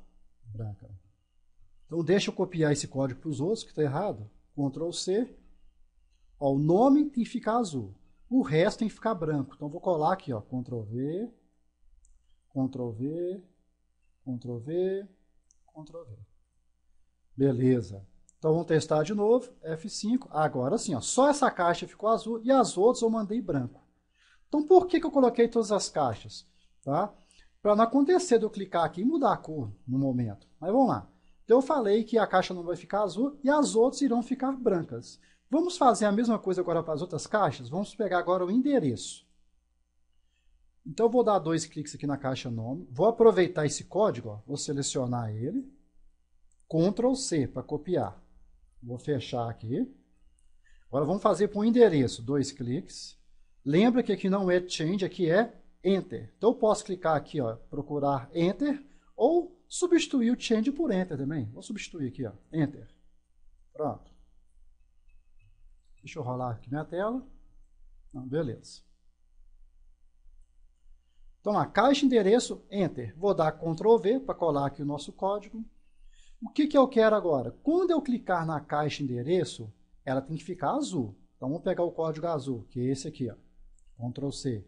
branca. Então, deixa eu copiar esse código para os outros, que está errado. Ctrl C. Ó, o nome tem que ficar azul. O resto tem que ficar branco. Então, vou colar aqui, ó, Ctrl V, Ctrl V, Ctrl V, Ctrl V. Beleza. Então vamos testar de novo, F5. Agora sim, ó, só essa caixa ficou azul e as outras eu mandei branco. Então por que, que eu coloquei todas as caixas? Tá? Para não acontecer de eu clicar aqui e mudar a cor no momento. Mas vamos lá. Então eu falei que a caixa não vai ficar azul e as outras irão ficar brancas. Vamos fazer a mesma coisa agora para as outras caixas? Vamos pegar agora o endereço. Então eu vou dar dois cliques aqui na caixa nome, vou aproveitar esse código, ó, vou selecionar ele, Ctrl C para copiar. Vou fechar aqui. Agora vamos fazer para o endereço, dois cliques. Lembra que aqui não é change, aqui é enter. Então eu posso clicar aqui, ó, procurar enter ou substituir o change por enter também. Vou substituir aqui, ó, enter. Pronto. Deixa eu rolar aqui minha tela. Não, beleza. Então, a caixa endereço, Enter. Vou dar Ctrl V para colar aqui o nosso código. O que, que eu quero agora? Quando eu clicar na caixa endereço, ela tem que ficar azul. Então, vamos pegar o código azul, que é esse aqui. Ó. Ctrl C.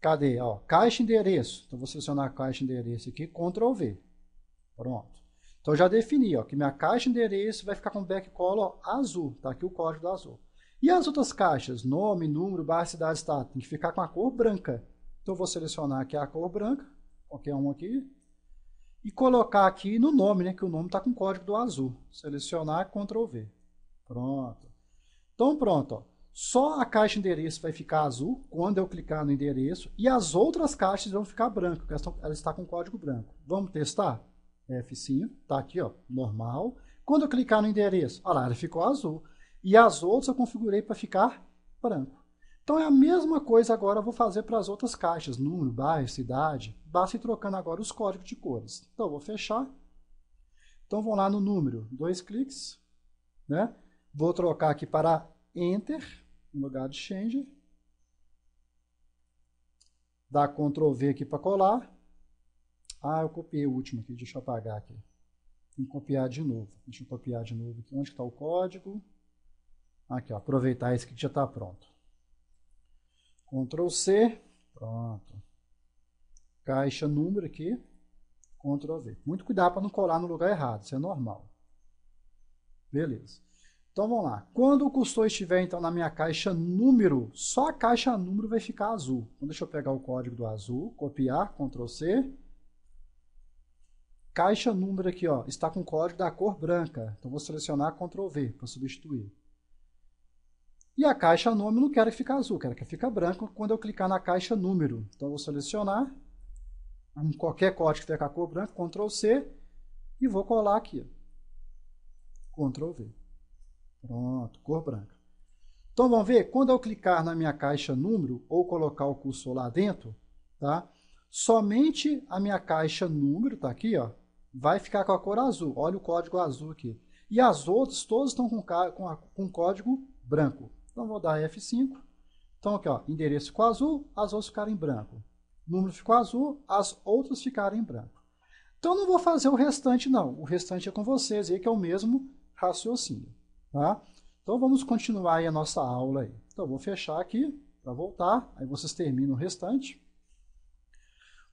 Cadê? Ó, caixa endereço. Então, vou selecionar a caixa endereço aqui, Ctrl V. Pronto. Então, já defini ó, que minha caixa endereço vai ficar com back color azul. Está aqui o código azul. E as outras caixas? Nome, número, barra, cidade, estado. Tem que ficar com a cor branca. Então vou selecionar aqui a cor branca, qualquer um aqui, e colocar aqui no nome, né, que o nome está com código do azul. Selecionar, Ctrl V. Pronto. Então pronto, ó. só a caixa de endereço vai ficar azul quando eu clicar no endereço e as outras caixas vão ficar brancas, porque elas ela está com código branco. Vamos testar? F5, está aqui, ó, normal. Quando eu clicar no endereço, olha lá, ela ficou azul. E as outras eu configurei para ficar branco. Então é a mesma coisa agora eu vou fazer para as outras caixas, número, bairro, cidade. Basta ir trocando agora os códigos de cores. Então eu vou fechar. Então vou lá no número, dois cliques, né? Vou trocar aqui para Enter, no lugar de Change. Dá Ctrl V aqui para colar. Ah, eu copiei o último aqui, deixa eu apagar aqui. Tem que copiar de novo. Deixa eu copiar de novo aqui. Onde está o código? Aqui, ó, aproveitar esse que já está pronto. Ctrl C, pronto. Caixa número aqui, Ctrl V. Muito cuidado para não colar no lugar errado, isso é normal. Beleza. Então vamos lá. Quando o cursor estiver então na minha caixa número, só a caixa número vai ficar azul. Então deixa eu pegar o código do azul, copiar, Ctrl C. Caixa número aqui, ó, está com o código da cor branca. Então vou selecionar Ctrl V para substituir. E a caixa nome não quero que fique azul, quero que fique branco quando eu clicar na caixa número. Então, eu vou selecionar qualquer código que tenha a cor branca, Ctrl C, e vou colar aqui. Ctrl V. Pronto, cor branca. Então, vamos ver, quando eu clicar na minha caixa número, ou colocar o cursor lá dentro, tá? somente a minha caixa número, tá aqui, ó, vai ficar com a cor azul. Olha o código azul aqui. E as outras, todas estão com, com, com código branco. Então vou dar F5. Então aqui, ó, endereço ficou azul, as outras ficaram em branco. Número ficou azul, as outras ficaram em branco. Então não vou fazer o restante não, o restante é com vocês aí que é o mesmo raciocínio, tá? Então vamos continuar aí a nossa aula aí. Então vou fechar aqui para voltar, aí vocês terminam o restante.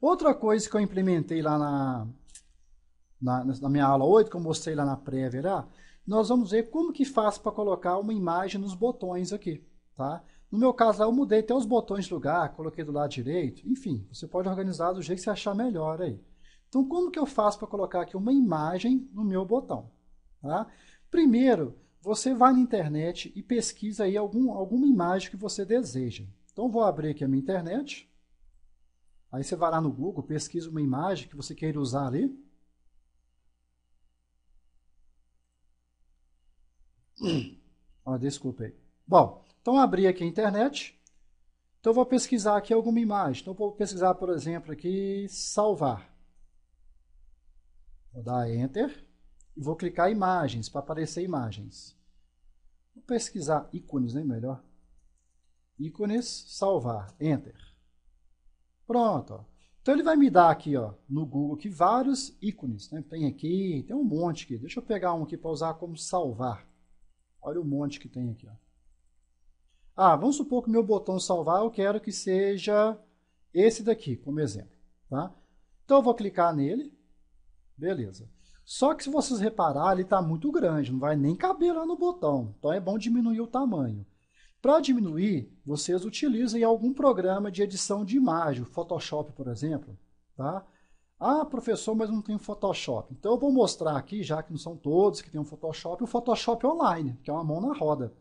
Outra coisa que eu implementei lá na, na, na minha aula 8, que eu mostrei lá na prévia, era nós vamos ver como que faz para colocar uma imagem nos botões aqui, tá? No meu caso eu mudei até os botões de lugar, coloquei do lado direito, enfim, você pode organizar do jeito que você achar melhor aí. Então, como que eu faço para colocar aqui uma imagem no meu botão? Tá? Primeiro, você vai na internet e pesquisa aí algum, alguma imagem que você deseja. Então, vou abrir aqui a minha internet. Aí você vai lá no Google, pesquisa uma imagem que você queira usar ali. Ah, desculpa aí. Bom, então abri aqui a internet. Então vou pesquisar aqui alguma imagem. Então vou pesquisar, por exemplo, aqui salvar. Vou dar enter e vou clicar imagens para aparecer imagens. Vou pesquisar ícones, né, melhor. Ícones, salvar, enter. Pronto, ó. Então ele vai me dar aqui, ó, no Google aqui vários ícones, né? Tem aqui, tem um monte aqui. Deixa eu pegar um aqui para usar como salvar. Olha o monte que tem aqui. Ó. Ah, vamos supor que meu botão salvar eu quero que seja esse daqui, como exemplo. Tá? Então eu vou clicar nele. Beleza. Só que se vocês repararem, ele está muito grande, não vai nem caber lá no botão. Então é bom diminuir o tamanho. Para diminuir, vocês utilizem algum programa de edição de imagem, Photoshop, por exemplo. Tá? Ah, professor, mas não tem Photoshop. Então eu vou mostrar aqui, já que não são todos que tem um Photoshop, o Photoshop online, que é uma mão na roda,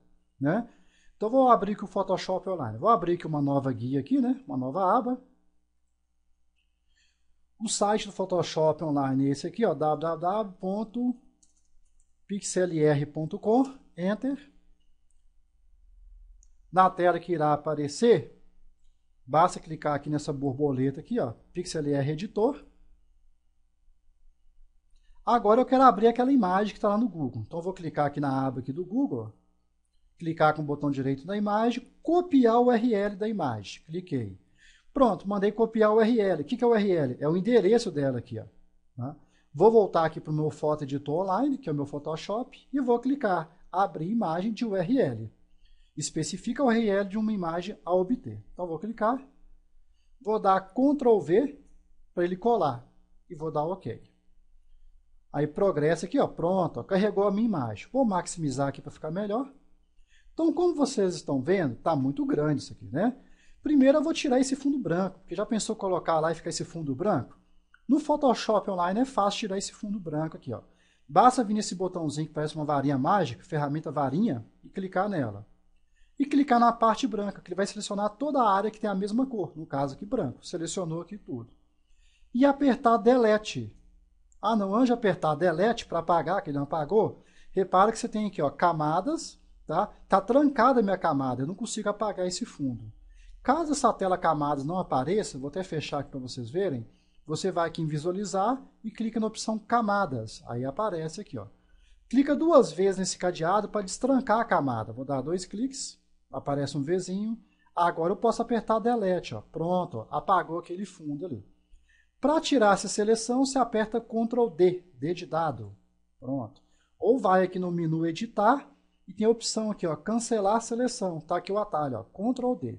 né? Então vou abrir aqui o Photoshop online. Vou abrir aqui uma nova guia aqui, né? Uma nova aba. O site do Photoshop online é esse aqui, ó, www.pixlr.com, enter. Na tela que irá aparecer, basta clicar aqui nessa borboleta aqui, ó, PixelR Editor. Agora eu quero abrir aquela imagem que está lá no Google. Então eu vou clicar aqui na aba aqui do Google, clicar com o botão direito da imagem, copiar o URL da imagem. Cliquei. Pronto, mandei copiar o URL. O que, é o URL? É o endereço dela aqui. Ó, né? Vou voltar aqui para o meu foto editor online, que é o meu Photoshop, e vou clicar abrir imagem de URL. Especifica o URL de uma imagem a obter. Então vou clicar, vou dar Ctrl V para ele colar e vou dar OK. Aí progressa aqui, ó, pronto, ó, carregou a minha imagem. Vou maximizar aqui para ficar melhor. Então, como vocês estão vendo, está muito grande isso aqui, né? Primeiro eu vou tirar esse fundo branco, porque já pensou colocar lá e ficar esse fundo branco? No Photoshop Online é fácil tirar esse fundo branco aqui, ó. Basta vir nesse botãozinho que parece uma varinha mágica, ferramenta varinha, e clicar nela. E clicar na parte branca, que ele vai selecionar toda a área que tem a mesma cor, no caso aqui branco. Selecionou aqui tudo. E apertar Delete. Ah, não anjo, apertar delete para apagar, que ele não apagou. Repara que você tem aqui, ó, camadas, tá? Tá trancada a minha camada, eu não consigo apagar esse fundo. Caso essa tela camadas não apareça, vou até fechar aqui para vocês verem, você vai aqui em visualizar e clica na opção camadas, aí aparece aqui, ó. Clica duas vezes nesse cadeado para destrancar a camada. Vou dar dois cliques, aparece um vizinho. Agora eu posso apertar delete, ó. Pronto, ó, apagou aquele fundo ali. Para tirar essa seleção, você aperta Ctrl D, D de dado. Pronto. Ou vai aqui no menu editar e tem a opção aqui, ó, cancelar seleção. Tá aqui o atalho, ó, Ctrl D.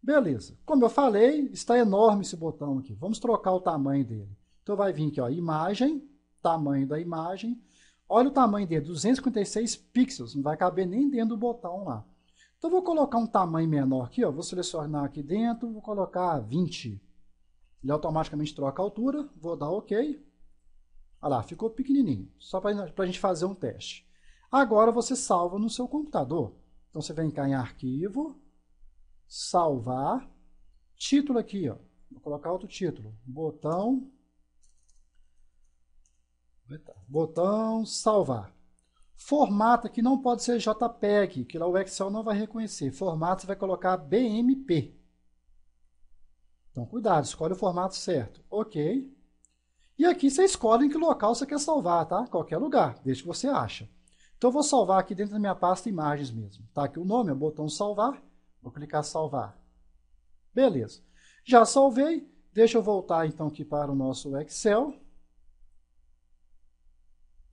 Beleza. Como eu falei, está enorme esse botão aqui. Vamos trocar o tamanho dele. Então vai vir aqui, ó, imagem, tamanho da imagem. Olha o tamanho dele, 256 pixels, não vai caber nem dentro do botão lá. Então vou colocar um tamanho menor aqui, ó, vou selecionar aqui dentro, vou colocar 20 ele automaticamente troca a altura, vou dar OK. Olha lá, ficou pequenininho, só para a gente fazer um teste. Agora você salva no seu computador. Então você vem cá em arquivo, salvar, título aqui, ó. vou colocar outro título, botão, botão salvar. Formato aqui não pode ser JPEG, que lá o Excel não vai reconhecer. Formato você vai colocar BMP. Então, cuidado, escolhe o formato certo. Ok. E aqui você escolhe em que local você quer salvar, tá? Qualquer lugar, desde que você acha. Então, eu vou salvar aqui dentro da minha pasta imagens mesmo. Tá aqui o nome, é o botão salvar. Vou clicar salvar. Beleza. Já salvei. Deixa eu voltar então aqui para o nosso Excel.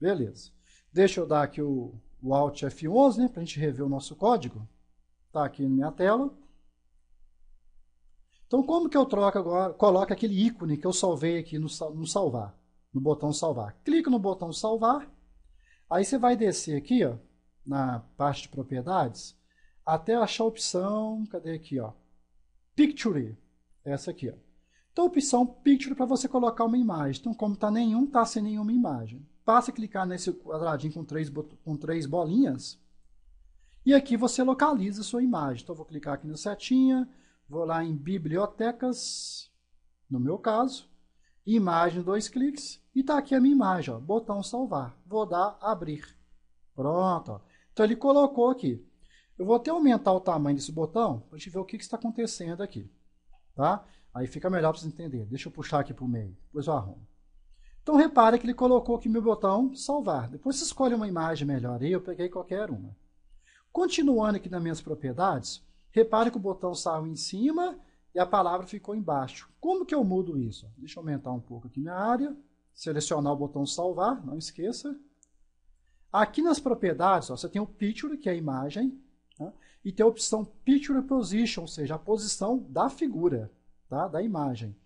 Beleza. Deixa eu dar aqui o, o Alt F11, né, para a gente rever o nosso código. Está aqui na minha tela. Então, como que eu troco agora? Coloco aquele ícone que eu salvei aqui no, no salvar, no botão salvar. Clica no botão salvar, aí você vai descer aqui, ó, na parte de propriedades, até achar a opção, cadê aqui, ó, Picture, essa aqui, ó. Então, opção Picture para você colocar uma imagem. Então, como está nenhum, está sem nenhuma imagem. Passa a clicar nesse quadradinho com três, com três bolinhas, e aqui você localiza a sua imagem. Então, eu vou clicar aqui na setinha, vou lá em bibliotecas, no meu caso, imagem, dois cliques, e está aqui a minha imagem, ó, botão salvar. Vou dar abrir. Pronto. Ó. Então ele colocou aqui. Eu vou até aumentar o tamanho desse botão para a gente ver o que, que está acontecendo aqui. Tá? Aí fica melhor para vocês entender. Deixa eu puxar aqui para o meio, depois eu arrumo. Então repara que ele colocou aqui meu botão salvar. Depois você escolhe uma imagem melhor aí, eu peguei qualquer uma. Continuando aqui nas minhas propriedades, Repare que o botão saiu em cima e a palavra ficou embaixo. Como que eu mudo isso? Deixa eu aumentar um pouco aqui minha área, selecionar o botão salvar, não esqueça. Aqui nas propriedades, ó, você tem o picture, que é a imagem, tá? e tem a opção picture position, ou seja, a posição da figura, tá? da imagem.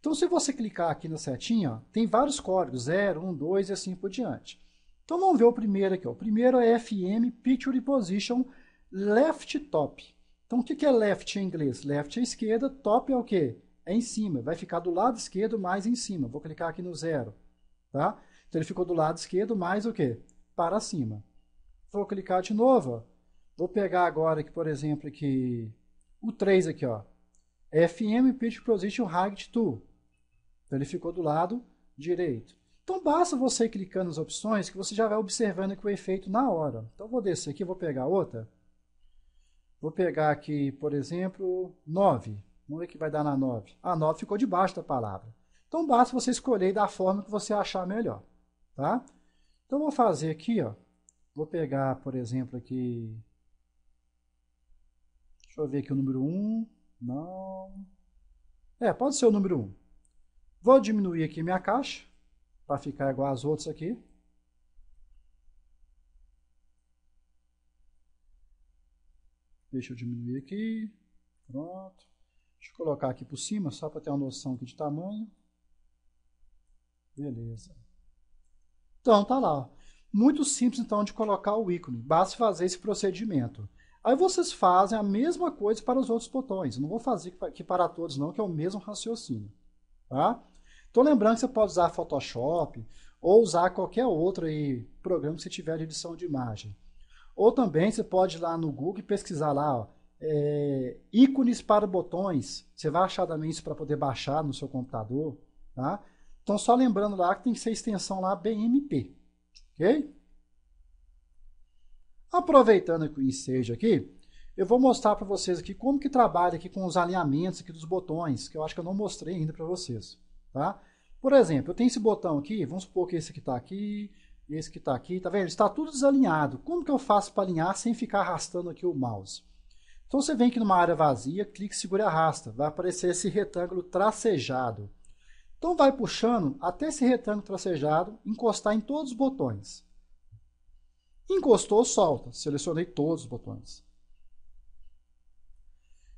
Então, se você clicar aqui na setinha, ó, tem vários códigos, 0, 1, 2 e assim por diante. Então, vamos ver o primeiro aqui. Ó. O primeiro é FM Picture Position Left Top. Então, o que é left em inglês? Left é esquerda, top é o quê? É em cima, vai ficar do lado esquerdo mais em cima. Vou clicar aqui no zero, tá? Então, ele ficou do lado esquerdo mais o quê? Para cima. Vou clicar de novo, Vou pegar agora aqui, por exemplo, aqui, o 3 aqui, ó. FM Pitch Position Height to. Então, ele ficou do lado direito. Então, basta você clicar nas opções que você já vai observando aqui o efeito na hora. Então, vou descer aqui, vou pegar outra. Vou pegar aqui, por exemplo, 9. Vamos ver o que vai dar na 9. A 9 ficou debaixo da palavra. Então, basta você escolher da forma que você achar melhor. Tá? Então, vou fazer aqui, ó. Vou pegar, por exemplo, aqui... Deixa eu ver aqui o número 1. Não... É, pode ser o número 1. Vou diminuir aqui minha caixa, para ficar igual às outras aqui. Deixa eu diminuir aqui. Pronto. Deixa eu colocar aqui por cima, só para ter uma noção aqui de tamanho. Beleza. Então, tá lá. Muito simples, então, de colocar o ícone. Basta fazer esse procedimento. Aí vocês fazem a mesma coisa para os outros botões. Eu não vou fazer aqui para todos, não, que é o mesmo raciocínio. Tá? Então, lembrando que você pode usar Photoshop ou usar qualquer outro aí, programa que você tiver de edição de imagem. Ou também você pode ir lá no Google e pesquisar lá, ó, é, ícones para botões. Você vai achar também isso para poder baixar no seu computador, tá? Então, só lembrando lá que tem que ser extensão lá BMP, ok? Aproveitando que o ensejo aqui, eu vou mostrar para vocês aqui como que trabalha aqui com os alinhamentos aqui dos botões, que eu acho que eu não mostrei ainda para vocês, tá? Por exemplo, eu tenho esse botão aqui, vamos supor que esse tá aqui está aqui, esse que está aqui, tá vendo? Está tudo desalinhado. Como que eu faço para alinhar sem ficar arrastando aqui o mouse? Então você vem aqui numa área vazia, clica, segura e arrasta. Vai aparecer esse retângulo tracejado. Então vai puxando até esse retângulo tracejado encostar em todos os botões. Encostou, solta. Selecionei todos os botões.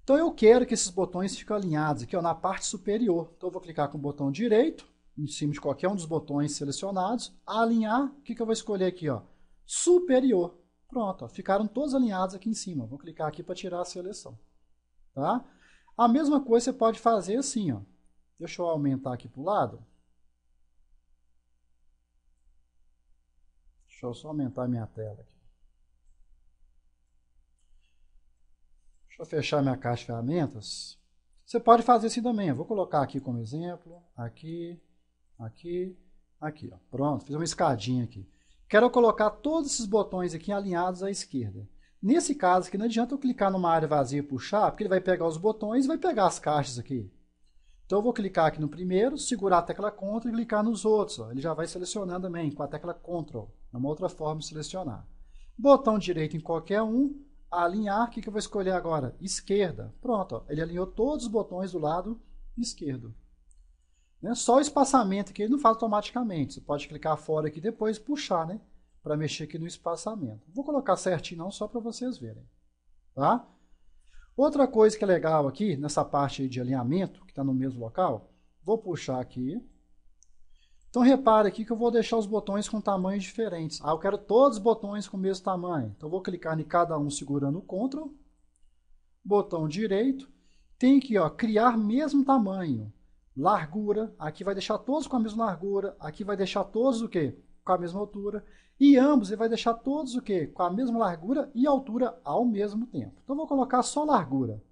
Então eu quero que esses botões fiquem alinhados aqui ó, na parte superior. Então eu vou clicar com o botão direito, em cima de qualquer um dos botões selecionados, alinhar, o que, que eu vou escolher aqui? Ó? Superior. Pronto, ó, ficaram todos alinhados aqui em cima. Vou clicar aqui para tirar a seleção. Tá? A mesma coisa você pode fazer assim. Ó. Deixa eu aumentar aqui para o lado. Deixa eu só aumentar minha tela aqui. Deixa eu fechar minha caixa de ferramentas. Você pode fazer assim também. Eu vou colocar aqui como exemplo, aqui, Aqui, aqui, ó. pronto, fiz uma escadinha aqui. Quero colocar todos esses botões aqui alinhados à esquerda. Nesse caso aqui, não adianta eu clicar numa área vazia e puxar, porque ele vai pegar os botões e vai pegar as caixas aqui. Então eu vou clicar aqui no primeiro, segurar a tecla CTRL e clicar nos outros. Ó. Ele já vai selecionando também com a tecla CTRL. É uma outra forma de selecionar. Botão direito em qualquer um, alinhar, o que, que eu vou escolher agora? Esquerda. Pronto, ó. ele alinhou todos os botões do lado esquerdo. Né? Só o espaçamento que ele não faz automaticamente. Você pode clicar fora aqui depois e puxar, né? Para mexer aqui no espaçamento. Vou colocar certinho não, só para vocês verem. Tá? Outra coisa que é legal aqui, nessa parte de alinhamento, que está no mesmo local, vou puxar aqui. Então repare aqui que eu vou deixar os botões com tamanhos diferentes. Ah, eu quero todos os botões com o mesmo tamanho. Então vou clicar em cada um segurando o Ctrl, botão direito, tem aqui ó, criar mesmo tamanho largura, aqui vai deixar todos com a mesma largura, aqui vai deixar todos o quê? Com a mesma altura. E ambos ele vai deixar todos o quê? Com a mesma largura e altura ao mesmo tempo. Então vou colocar só largura.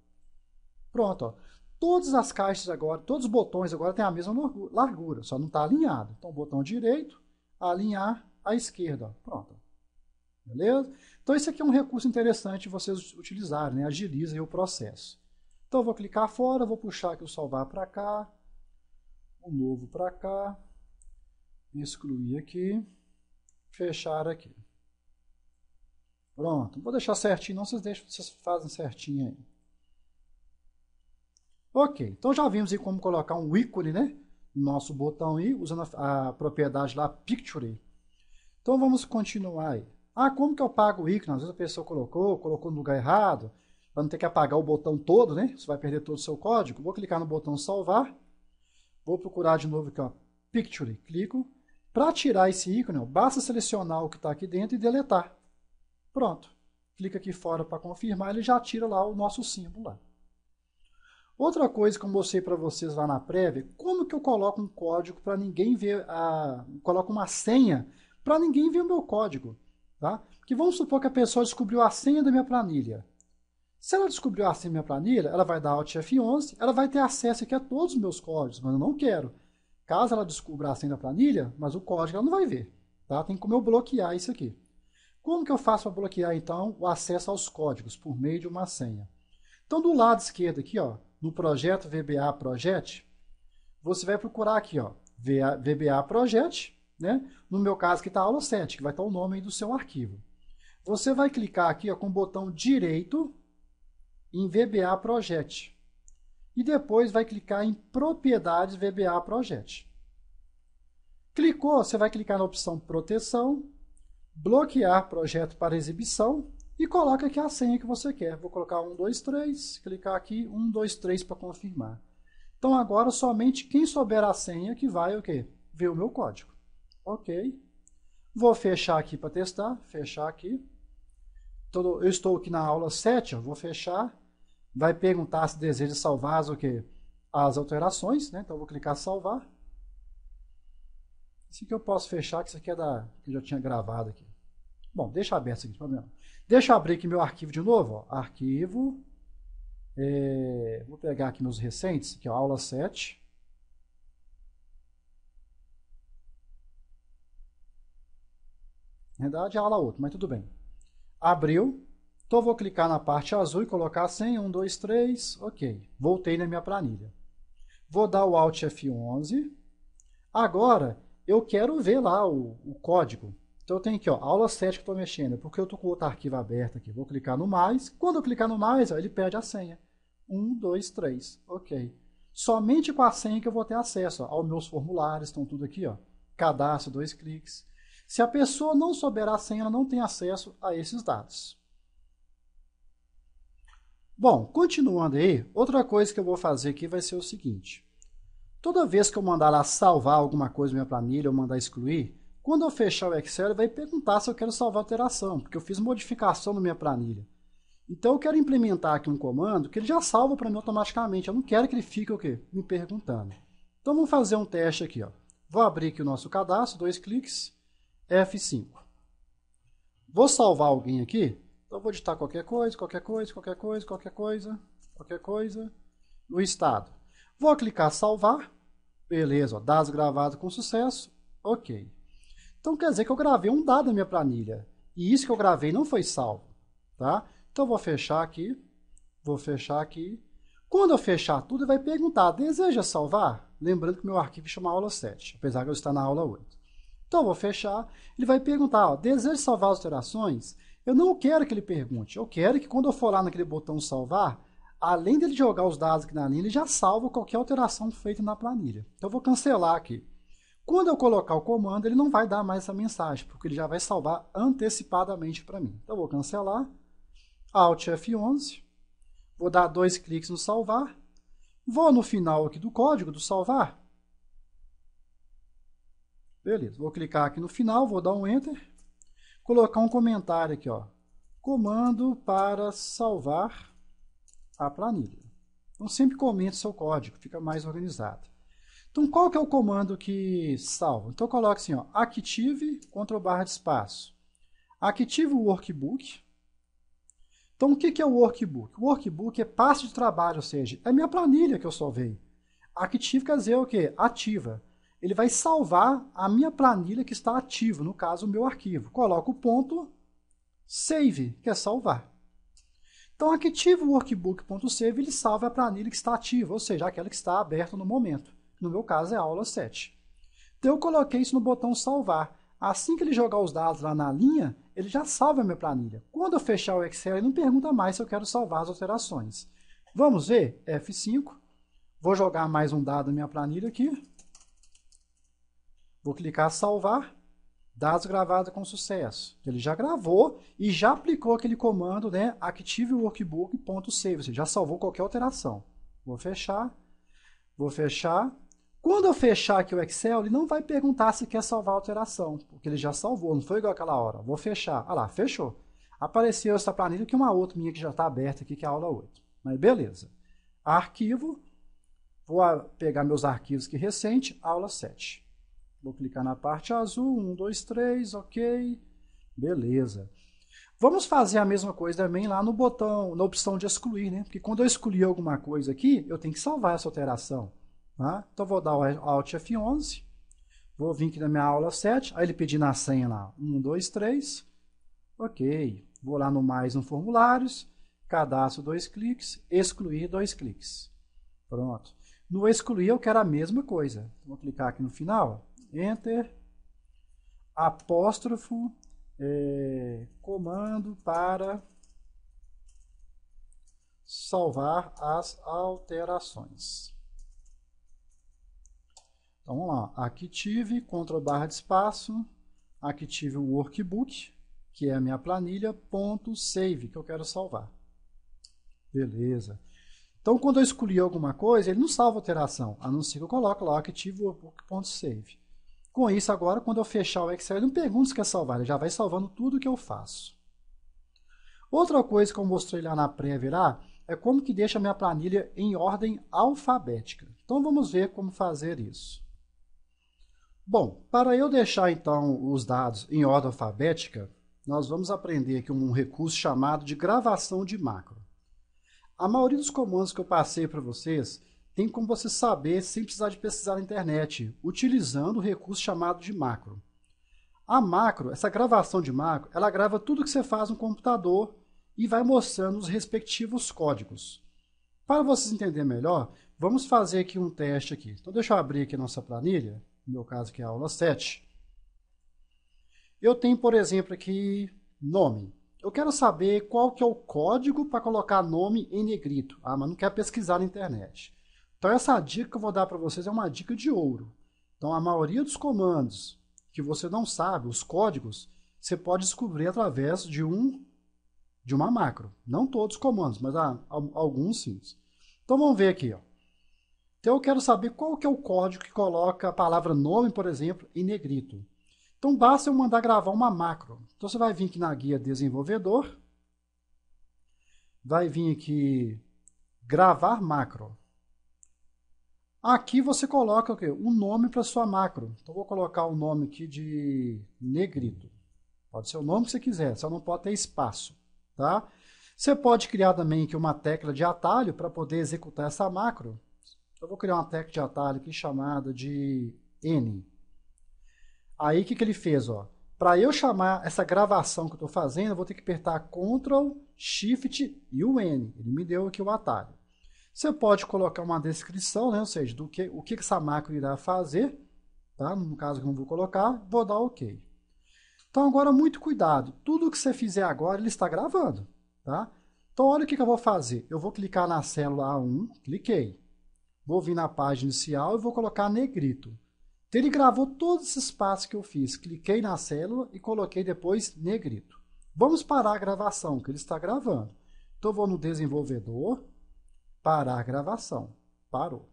Pronto, ó. Todas as caixas agora, todos os botões agora têm a mesma largura, só não está alinhado. Então, botão direito, alinhar à esquerda. Pronto. Beleza? Então, isso aqui é um recurso interessante vocês utilizarem, né? agiliza o processo. Então, eu vou clicar fora, vou puxar aqui o salvar para cá, o novo para cá, excluir aqui, fechar aqui. Pronto, vou deixar certinho, não vocês deixam, vocês fazem certinho aí. Ok, então já vimos aí como colocar um ícone, né? Nosso botão aí, usando a, a propriedade lá Picture. Então vamos continuar aí. Ah, como que eu pago o ícone? Às vezes a pessoa colocou, colocou no lugar errado, para não ter que apagar o botão todo, né? Você vai perder todo o seu código. Vou clicar no botão salvar Vou procurar de novo aqui, ó, Picture. Clico. Para tirar esse ícone, ó, basta selecionar o que está aqui dentro e deletar. Pronto. Clica aqui fora para confirmar, ele já tira lá o nosso símbolo. Lá. Outra coisa que eu mostrei para vocês lá na prévia, como que eu coloco um código para ninguém ver, a, coloco uma senha para ninguém ver o meu código. Tá? Que vamos supor que a pessoa descobriu a senha da minha planilha. Se ela descobriu assim minha planilha, ela vai dar Alt F11, ela vai ter acesso aqui a todos os meus códigos, mas eu não quero. Caso ela descubra assim da planilha, mas o código ela não vai ver. Tá? Tem como eu bloquear isso aqui. Como que eu faço para bloquear, então, o acesso aos códigos por meio de uma senha? Então, do lado esquerdo aqui, ó, no projeto VBA Project, você vai procurar aqui, ó, VBA Project, né? no meu caso que está aula 7, que vai estar tá o nome do seu arquivo. Você vai clicar aqui ó, com o botão direito em VBA Project. E depois vai clicar em Propriedades VBA Project. Clicou, você vai clicar na opção Proteção, Bloquear projeto para exibição e coloca aqui a senha que você quer. Vou colocar 123, clicar aqui 123 para confirmar. Então agora somente quem souber a senha que vai o quê? Ver o meu código. OK. Vou fechar aqui para testar, fechar aqui. eu estou aqui na aula 7, vou fechar vai perguntar se deseja salvar as, o quê? as alterações, né? então vou clicar salvar. Isso que eu posso fechar, que isso aqui é da que eu já tinha gravado aqui. Bom, deixa aberto isso aqui, problema. Deixa eu abrir aqui meu arquivo de novo. Ó. Arquivo. É, vou pegar aqui meus recentes, que é aula 7. Na verdade, é aula 8, mas tudo bem. Abriu. Então vou clicar na parte azul e colocar a senha, 1, 2, 3, ok. Voltei na minha planilha. Vou dar o Alt F11. Agora, eu quero ver lá o, o código. Então eu tenho aqui, ó, aula 7 que estou mexendo, porque eu estou com outro arquivo aberto aqui. Vou clicar no mais. Quando eu clicar no mais, ó, ele pede a senha. 1, 2, 3, ok. Somente com a senha que eu vou ter acesso ó, aos meus formulários, estão tudo aqui, ó. cadastro, dois cliques. Se a pessoa não souber a senha, ela não tem acesso a esses dados. Bom, continuando aí, outra coisa que eu vou fazer aqui vai ser o seguinte. Toda vez que eu mandar lá salvar alguma coisa na minha planilha ou mandar excluir, quando eu fechar o Excel, ele vai perguntar se eu quero salvar alteração, porque eu fiz modificação na minha planilha. Então eu quero implementar aqui um comando que ele já salva para mim automaticamente. Eu não quero que ele fique o quê? me perguntando. Então vamos fazer um teste aqui. Ó. Vou abrir aqui o nosso cadastro, dois cliques, F5. Vou salvar alguém aqui então eu vou digitar qualquer coisa, qualquer coisa, qualquer coisa, qualquer coisa, qualquer coisa no estado. Vou clicar salvar. Beleza, ó, dados gravados com sucesso. Ok. Então quer dizer que eu gravei um dado na minha planilha. E isso que eu gravei não foi salvo. Tá? Então vou fechar aqui. Vou fechar aqui. Quando eu fechar tudo, ele vai perguntar, deseja salvar? Lembrando que meu arquivo chama aula 7, apesar de eu estar na aula 8. Então vou fechar. Ele vai perguntar, ó, deseja salvar as alterações? Eu não quero que ele pergunte. Eu quero que quando eu for lá naquele botão salvar, além dele jogar os dados aqui na linha, ele já salva qualquer alteração feita na planilha. Então eu vou cancelar aqui. Quando eu colocar o comando, ele não vai dar mais essa mensagem, porque ele já vai salvar antecipadamente para mim. Então eu vou cancelar, Alt F11, vou dar dois cliques no salvar, vou no final aqui do código do salvar, beleza, vou clicar aqui no final, vou dar um Enter, colocar um comentário aqui, ó. Comando para salvar a planilha. Então sempre comente seu código, fica mais organizado. Então qual que é o comando que salva? Então coloca assim, ó, active, control barra de espaço. Active o workbook. Então o que, que é o workbook? O workbook é parte de trabalho, ou seja, é minha planilha que eu salvei. Active quer dizer o quê? Ativa ele vai salvar a minha planilha que está ativa, no caso, o meu arquivo. Coloco o ponto save, que é salvar. Então, aqui o workbook.save, ele salva a planilha que está ativa, ou seja, aquela que está aberta no momento. No meu caso, é a aula 7. Então, eu coloquei isso no botão salvar. Assim que ele jogar os dados lá na linha, ele já salva a minha planilha. Quando eu fechar o Excel, ele não pergunta mais se eu quero salvar as alterações. Vamos ver? F5. Vou jogar mais um dado na minha planilha aqui. Vou clicar salvar, dados gravados com sucesso. Ele já gravou e já aplicou aquele comando, né, active workbook.save, já salvou qualquer alteração. Vou fechar, vou fechar. Quando eu fechar aqui o Excel, ele não vai perguntar se quer salvar a alteração, porque ele já salvou, não foi igual aquela hora. Vou fechar, ah lá, fechou. Apareceu essa planilha que uma outra minha que já está aberta aqui, que é a aula 8. Mas beleza. Arquivo, vou pegar meus arquivos aqui recente, aula 7. Vou clicar na parte azul, 1, 2, 3, ok. Beleza. Vamos fazer a mesma coisa também lá no botão, na opção de excluir, né? Porque quando eu excluir alguma coisa aqui, eu tenho que salvar essa alteração. Tá? Então vou dar o Alt F11, vou vir aqui na minha aula 7, aí ele pedindo a senha lá, 1, 2, 3, ok. Vou lá no mais no formulários, cadastro dois cliques, excluir dois cliques. Pronto. No excluir eu quero a mesma coisa. Vou clicar aqui no final, enter, apóstrofo, é, comando para salvar as alterações. Então vamos lá, aqui tive, CTRL barra de espaço, aqui tive workbook, que é a minha planilha, ponto save, que eu quero salvar. Beleza. Então quando eu escolhi alguma coisa, ele não salva alteração, a não ser que eu coloque lá active workbook.save. Com isso, agora, quando eu fechar o Excel, ele não pergunta se quer salvar, ele já vai salvando tudo que eu faço. Outra coisa que eu mostrei lá na prévia lá, é como que deixa a minha planilha em ordem alfabética. Então vamos ver como fazer isso. Bom, para eu deixar então os dados em ordem alfabética, nós vamos aprender aqui um recurso chamado de gravação de macro. A maioria dos comandos que eu passei para vocês tem como você saber sem precisar de pesquisar na internet, utilizando o recurso chamado de macro. A macro, essa gravação de macro, ela grava tudo que você faz no computador e vai mostrando os respectivos códigos. Para vocês entenderem melhor, vamos fazer aqui um teste aqui. Então deixa eu abrir aqui a nossa planilha, no meu caso aqui é a aula 7. Eu tenho, por exemplo, aqui nome. Eu quero saber qual que é o código para colocar nome em negrito. Ah, mas não quer pesquisar na internet. Então essa dica que eu vou dar para vocês é uma dica de ouro. Então a maioria dos comandos que você não sabe, os códigos, você pode descobrir através de um de uma macro. Não todos os comandos, mas há, alguns sim. Então vamos ver aqui. Ó. Então eu quero saber qual que é o código que coloca a palavra nome, por exemplo, em negrito. Então basta eu mandar gravar uma macro. Então você vai vir aqui na guia desenvolvedor, vai vir aqui gravar macro. Aqui você coloca o quê? um nome para sua macro. Então vou colocar o um nome aqui de negrito. Pode ser o nome que você quiser, só não pode ter espaço, tá? Você pode criar também aqui uma tecla de atalho para poder executar essa macro. Eu vou criar uma tecla de atalho aqui chamada de N. Aí o que, que ele fez? Para eu chamar essa gravação que eu estou fazendo, eu vou ter que apertar Ctrl, Shift e o N. Ele me deu aqui o atalho. Você pode colocar uma descrição, né? ou seja, do que, o que essa macro irá fazer. Tá? No caso que não vou colocar, vou dar OK. Então agora muito cuidado, tudo que você fizer agora ele está gravando. Tá? Então olha o que, que eu vou fazer, eu vou clicar na célula A1, cliquei. Vou vir na página inicial e vou colocar negrito. Então ele gravou todos esses passos que eu fiz, cliquei na célula e coloquei depois negrito. Vamos parar a gravação, que ele está gravando. Então eu vou no desenvolvedor, parar a gravação. Parou.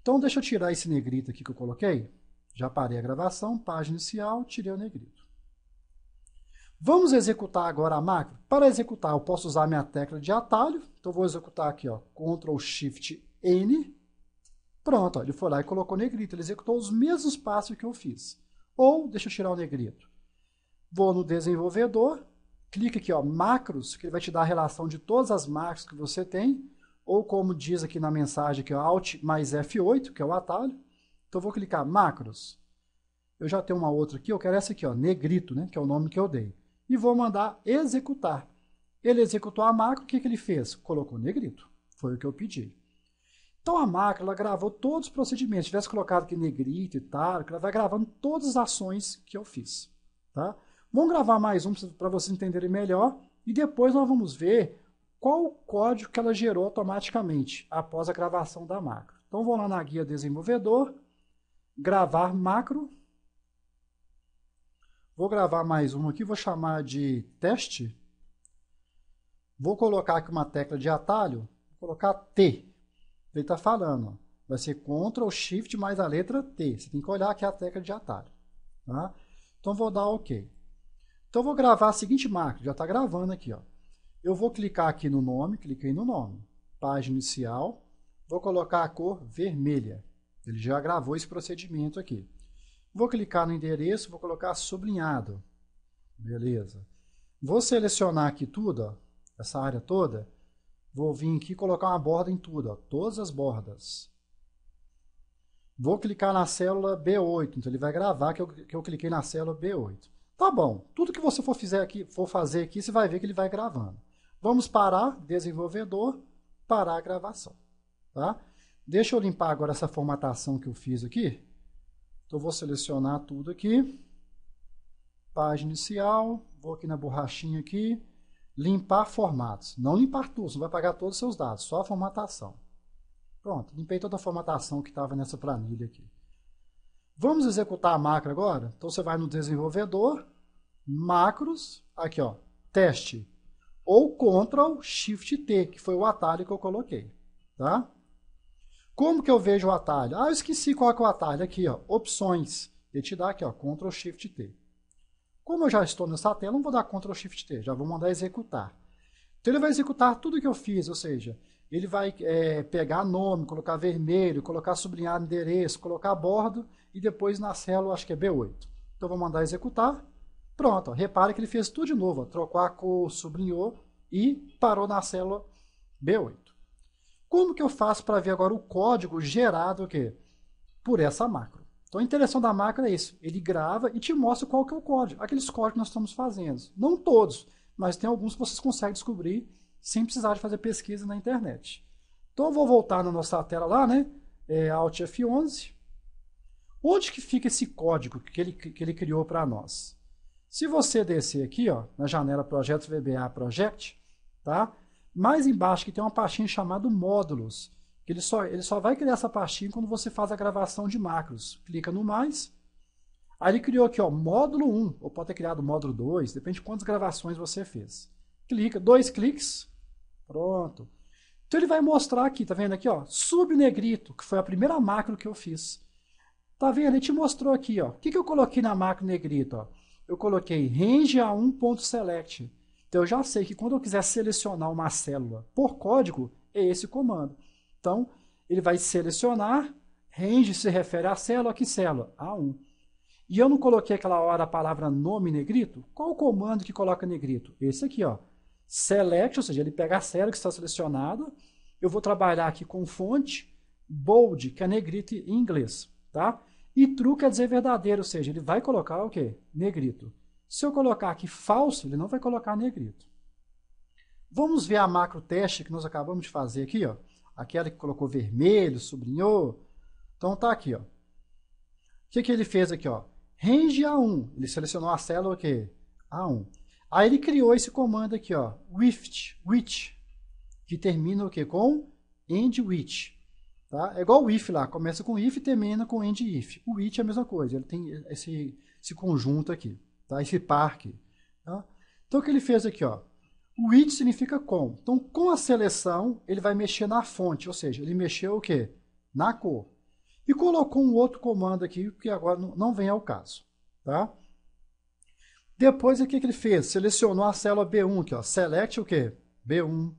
Então, deixa eu tirar esse negrito aqui que eu coloquei. Já parei a gravação, página inicial, tirei o negrito. Vamos executar agora a macro Para executar, eu posso usar a minha tecla de atalho. Então, vou executar aqui, ó, Ctrl Shift N. Pronto, ó, ele foi lá e colocou negrito. Ele executou os mesmos passos que eu fiz. Ou, deixa eu tirar o negrito. Vou no desenvolvedor, clica aqui, ó, macros, que ele vai te dar a relação de todas as macros que você tem ou como diz aqui na mensagem que é Alt mais F8, que é o atalho. Então eu vou clicar macros. Eu já tenho uma outra aqui, eu quero essa aqui, ó, negrito, né, que é o nome que eu dei. E vou mandar executar. Ele executou a macro, o que, que ele fez? Colocou negrito, foi o que eu pedi. Então a macro ela gravou todos os procedimentos. Se tivesse colocado aqui negrito e tal, ela vai gravando todas as ações que eu fiz. Tá? Vamos gravar mais um para vocês entenderem melhor. E depois nós vamos ver qual o código que ela gerou automaticamente após a gravação da macro. Então vou lá na guia desenvolvedor, gravar macro. Vou gravar mais uma aqui, vou chamar de teste. Vou colocar aqui uma tecla de atalho, vou colocar T. Ele está falando, vai ser Ctrl Shift mais a letra T. Você tem que olhar aqui a tecla de atalho. Tá? Então vou dar OK. Então vou gravar a seguinte macro, já está gravando aqui. Ó. Eu vou clicar aqui no nome, cliquei no nome, página inicial, vou colocar a cor vermelha. Ele já gravou esse procedimento aqui. Vou clicar no endereço, vou colocar sublinhado. Beleza. Vou selecionar aqui tudo, ó, essa área toda. Vou vir aqui e colocar uma borda em tudo, ó, todas as bordas. Vou clicar na célula B8, então ele vai gravar que eu, que eu cliquei na célula B8. Tá bom, tudo que você for, fizer aqui, for fazer aqui, você vai ver que ele vai gravando. Vamos parar, desenvolvedor, parar a gravação. Tá? Deixa eu limpar agora essa formatação que eu fiz aqui. Então, vou selecionar tudo aqui. Página inicial, vou aqui na borrachinha aqui, limpar formatos. Não limpar tudo, você vai pagar todos os seus dados, só a formatação. Pronto, limpei toda a formatação que estava nessa planilha aqui. Vamos executar a macro agora? Então você vai no desenvolvedor, macros, aqui ó, teste ou Ctrl Shift T, que foi o atalho que eu coloquei, tá? Como que eu vejo o atalho? Ah, eu esqueci qual é, é o atalho aqui, ó, opções. Ele te dá aqui, ó, Ctrl Shift T. Como eu já estou nessa tela, não vou dar Ctrl Shift T, já vou mandar executar. Então ele vai executar tudo que eu fiz, ou seja, ele vai é, pegar nome, colocar vermelho, colocar sublinhado endereço, colocar bordo e depois na célula, acho que é B8. Então vou mandar executar Pronto, ó, repara que ele fez tudo de novo, ó, trocou a cor, sublinhou e parou na célula B8. Como que eu faço para ver agora o código gerado o quê? por essa macro? Então a interação da macro é isso, ele grava e te mostra qual que é o código, aqueles códigos que nós estamos fazendo. Não todos, mas tem alguns que vocês conseguem descobrir sem precisar de fazer pesquisa na internet. Então eu vou voltar na nossa tela lá, né? É, Alt F11. Onde que fica esse código que ele, que ele criou para nós? Se você descer aqui, ó, na janela Projetos VBA Project, tá? Mais embaixo que tem uma pastinha chamada Módulos, que ele só, ele só vai criar essa pastinha quando você faz a gravação de macros. Clica no mais, aí ele criou aqui, ó, módulo 1, ou pode ter criado módulo 2, depende de quantas gravações você fez. Clica, dois cliques, pronto. Então ele vai mostrar aqui, tá vendo aqui, ó, subnegrito, que foi a primeira macro que eu fiz. Tá vendo? Ele te mostrou aqui, ó, o que, que eu coloquei na macro negrito, ó? eu coloquei range a 1.select. Então eu já sei que quando eu quiser selecionar uma célula por código, é esse comando. Então ele vai selecionar, range se refere à célula, que célula? A1. E eu não coloquei aquela hora a palavra nome negrito? Qual o comando que coloca negrito? Esse aqui, ó. Select, ou seja, ele pega a célula que está selecionada. Eu vou trabalhar aqui com fonte bold, que é negrito em inglês, tá? E true quer dizer verdadeiro, ou seja, ele vai colocar o quê? Negrito. Se eu colocar aqui falso, ele não vai colocar negrito. Vamos ver a macro teste que nós acabamos de fazer aqui, ó. Aquela que colocou vermelho, sublinhou. Então tá aqui, ó. O que, que ele fez aqui, ó? Range A1. Ele selecionou a célula o quê? A1. Aí ele criou esse comando aqui, ó, With, which, que termina o quê? Com end which. Tá? É igual o if lá, começa com if e termina com end if. O it é a mesma coisa, ele tem esse, esse conjunto aqui, tá? esse par aqui. Tá? Então o que ele fez aqui? Ó? O it significa com. Então com a seleção ele vai mexer na fonte, ou seja, ele mexeu o quê? Na cor. E colocou um outro comando aqui, que agora não vem ao caso. Tá? Depois o que, que ele fez? Selecionou a célula B1 aqui, ó. select o quê? B1.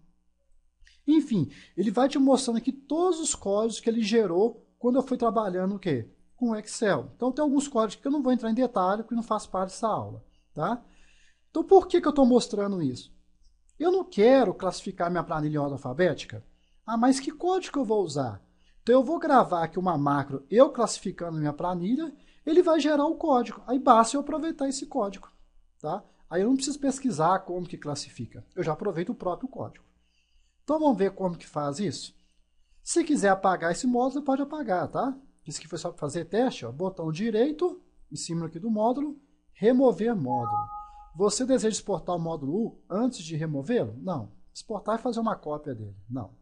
Enfim, ele vai te mostrando aqui todos os códigos que ele gerou quando eu fui trabalhando o quê? Com Excel. Então tem alguns códigos que eu não vou entrar em detalhe porque não faz parte dessa aula, tá? Então por que, que eu estou mostrando isso? Eu não quero classificar minha planilha em ordem alfabética. Ah, mas que código que eu vou usar? Então eu vou gravar aqui uma macro eu classificando minha planilha, ele vai gerar o código. Aí basta eu aproveitar esse código, tá? Aí eu não preciso pesquisar como que classifica. Eu já aproveito o próprio código. Então vamos ver como que faz isso. Se quiser apagar esse módulo, pode apagar, tá? Isso que foi só fazer teste, ó, botão direito em cima aqui do módulo, remover módulo. Você deseja exportar o módulo U antes de removê-lo? Não. Exportar e fazer uma cópia dele? Não.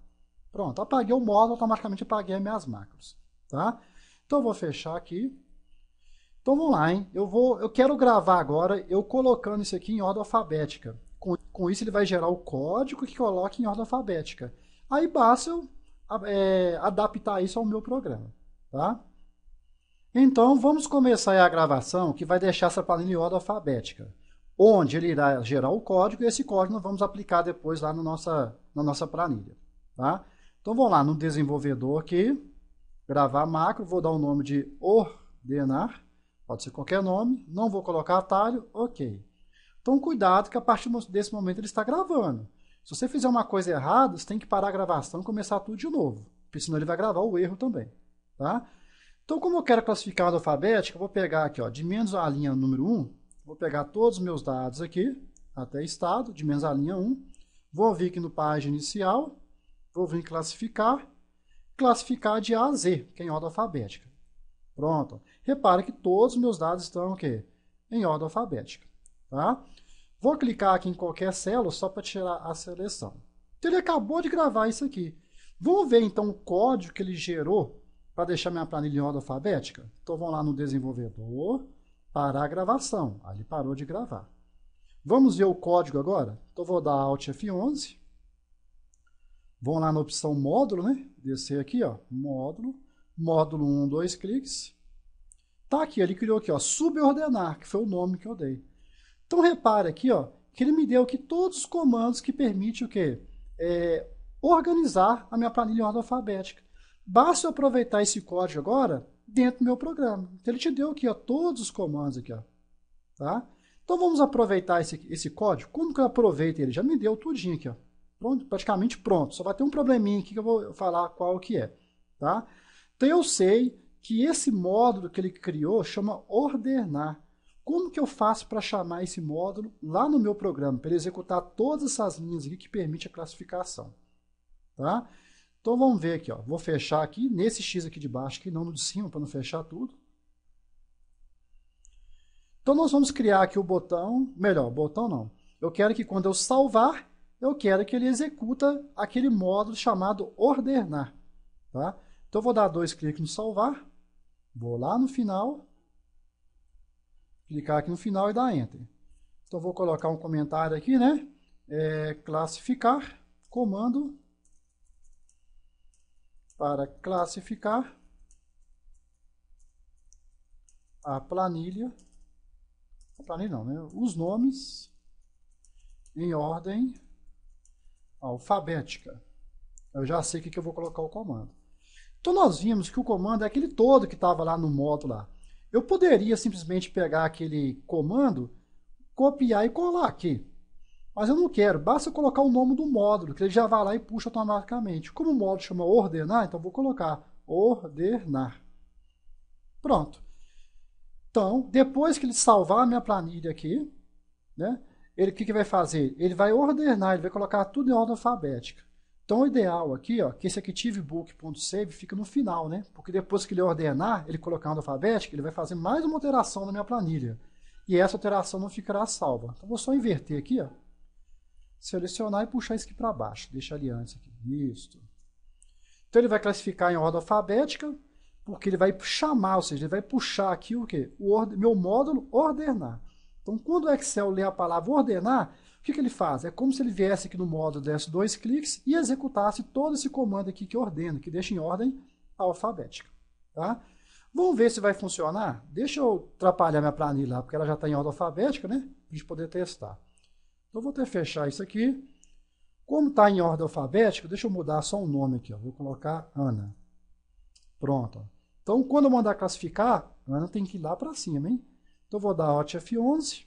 Pronto, apaguei o módulo, automaticamente apaguei as minhas macros, tá? Então eu vou fechar aqui. Então vamos lá, hein? Eu, vou, eu quero gravar agora eu colocando isso aqui em ordem alfabética. Com, com isso, ele vai gerar o código que coloca em ordem alfabética. Aí basta eu é, adaptar isso ao meu programa, tá? Então, vamos começar a gravação que vai deixar essa planilha em ordem alfabética, onde ele irá gerar o código e esse código nós vamos aplicar depois lá na nossa, na nossa planilha, tá? Então, vamos lá no desenvolvedor aqui, gravar macro, vou dar o nome de ordenar, pode ser qualquer nome, não vou colocar atalho, ok. Então, cuidado que a partir desse momento ele está gravando. Se você fizer uma coisa errada, você tem que parar a gravação e começar tudo de novo, porque senão ele vai gravar o erro também. Tá? Então, como eu quero classificar alfabética, eu vou pegar aqui, ó, de menos a linha número 1, vou pegar todos os meus dados aqui, até estado, de menos a linha 1, vou vir aqui no página inicial, vou vir em classificar, classificar de A a Z, que é em ordem alfabética. Pronto. Repara que todos os meus dados estão o quê? Em ordem alfabética. Tá? Vou clicar aqui em qualquer célula só para tirar a seleção. Então, ele acabou de gravar isso aqui. Vamos ver então o código que ele gerou para deixar minha planilha em ordem alfabética? Então vamos lá no desenvolvedor, parar a gravação. Aí ele parou de gravar. Vamos ver o código agora? Então vou dar Alt F11. Vamos lá na opção módulo, né? Descer aqui, ó, módulo, módulo 1, dois cliques. Tá aqui, ele criou aqui, ó, subordenar, que foi o nome que eu dei. Então repara aqui ó, que ele me deu aqui todos os comandos que permite o quê? É, organizar a minha planilha em ordem alfabética. Basta eu aproveitar esse código agora dentro do meu programa. Então ele te deu aqui ó, todos os comandos aqui. Ó, tá? Então vamos aproveitar esse, esse código. Como que eu aproveito ele? Já me deu tudinho aqui. Ó. Pronto, praticamente pronto. Só vai ter um probleminha aqui que eu vou falar qual que é. Tá? Então eu sei que esse módulo que ele criou chama ordenar. Como que eu faço para chamar esse módulo lá no meu programa, para ele executar todas essas linhas aqui que permite a classificação? Tá? Então vamos ver aqui, ó. vou fechar aqui, nesse x aqui de baixo, aqui, não no de cima, para não fechar tudo. Então nós vamos criar aqui o botão, melhor, botão não. Eu quero que quando eu salvar, eu quero que ele executa aquele módulo chamado ordenar. Tá? Então eu vou dar dois cliques no salvar, vou lá no final, clicar aqui no final e dar Enter. Então vou colocar um comentário aqui, né? É, classificar, comando para classificar a planilha, a planilha não, né? os nomes em ordem alfabética. Eu já sei que eu vou colocar o comando. Então nós vimos que o comando é aquele todo que estava lá no módulo lá. Eu poderia simplesmente pegar aquele comando, copiar e colar aqui. Mas eu não quero, basta colocar o nome do módulo, que ele já vai lá e puxa automaticamente. Como o módulo chama ordenar, então vou colocar ordenar. Pronto. Então, depois que ele salvar a minha planilha aqui, né, ele o que, que vai fazer? Ele vai ordenar, ele vai colocar tudo em ordem alfabética. Então, o ideal aqui, ó, que esse activebook.save fica no final, né? Porque depois que ele ordenar, ele colocar ordem alfabética, ele vai fazer mais uma alteração na minha planilha. E essa alteração não ficará salva. Então, vou só inverter aqui, ó. Selecionar e puxar isso aqui para baixo. Deixa ali antes aqui. Isso. Então, ele vai classificar em ordem alfabética, porque ele vai chamar, ou seja, ele vai puxar aqui o quê? O meu módulo ordenar. Então, quando o Excel ler a palavra ordenar, que, que ele faz? É como se ele viesse aqui no módulo, desse dois cliques e executasse todo esse comando aqui que ordena, que deixa em ordem alfabética. Tá? Vamos ver se vai funcionar? Deixa eu atrapalhar minha planilha lá, porque ela já está em ordem alfabética, né? Para a gente poder testar. Então, vou até fechar isso aqui. Como está em ordem alfabética, deixa eu mudar só um nome aqui. Ó. Vou colocar Ana. Pronto. Então, quando eu mandar classificar, Ana tem que ir lá para cima, hein? Então, vou dar Alt F11.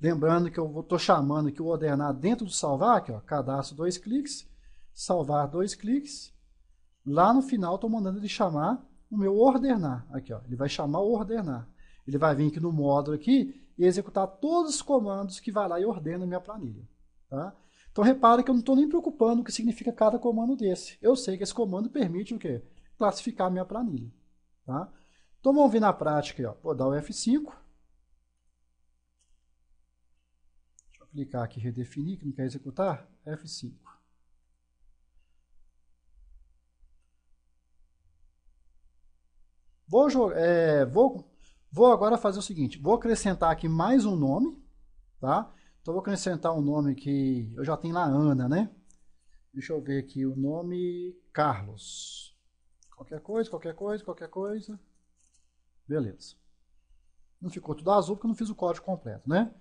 Lembrando que eu estou chamando aqui o ordenar dentro do salvar, aqui, ó, cadastro dois cliques, salvar dois cliques. Lá no final estou mandando ele chamar o meu ordenar. Aqui, ó, ele vai chamar o ordenar. Ele vai vir aqui no módulo aqui e executar todos os comandos que vai lá e ordena a minha planilha. Tá? Então repara que eu não estou nem preocupando o que significa cada comando desse. Eu sei que esse comando permite o quê? Classificar a minha planilha. Tá? Então vamos ver na prática. Ó. Vou dar o F5. clicar aqui redefinir, que não quer executar, F5. Vou, é, vou, vou agora fazer o seguinte, vou acrescentar aqui mais um nome, tá? Então vou acrescentar um nome que eu já tenho lá Ana, né? Deixa eu ver aqui o nome Carlos. Qualquer coisa, qualquer coisa, qualquer coisa. Beleza. Não ficou tudo azul porque eu não fiz o código completo, né?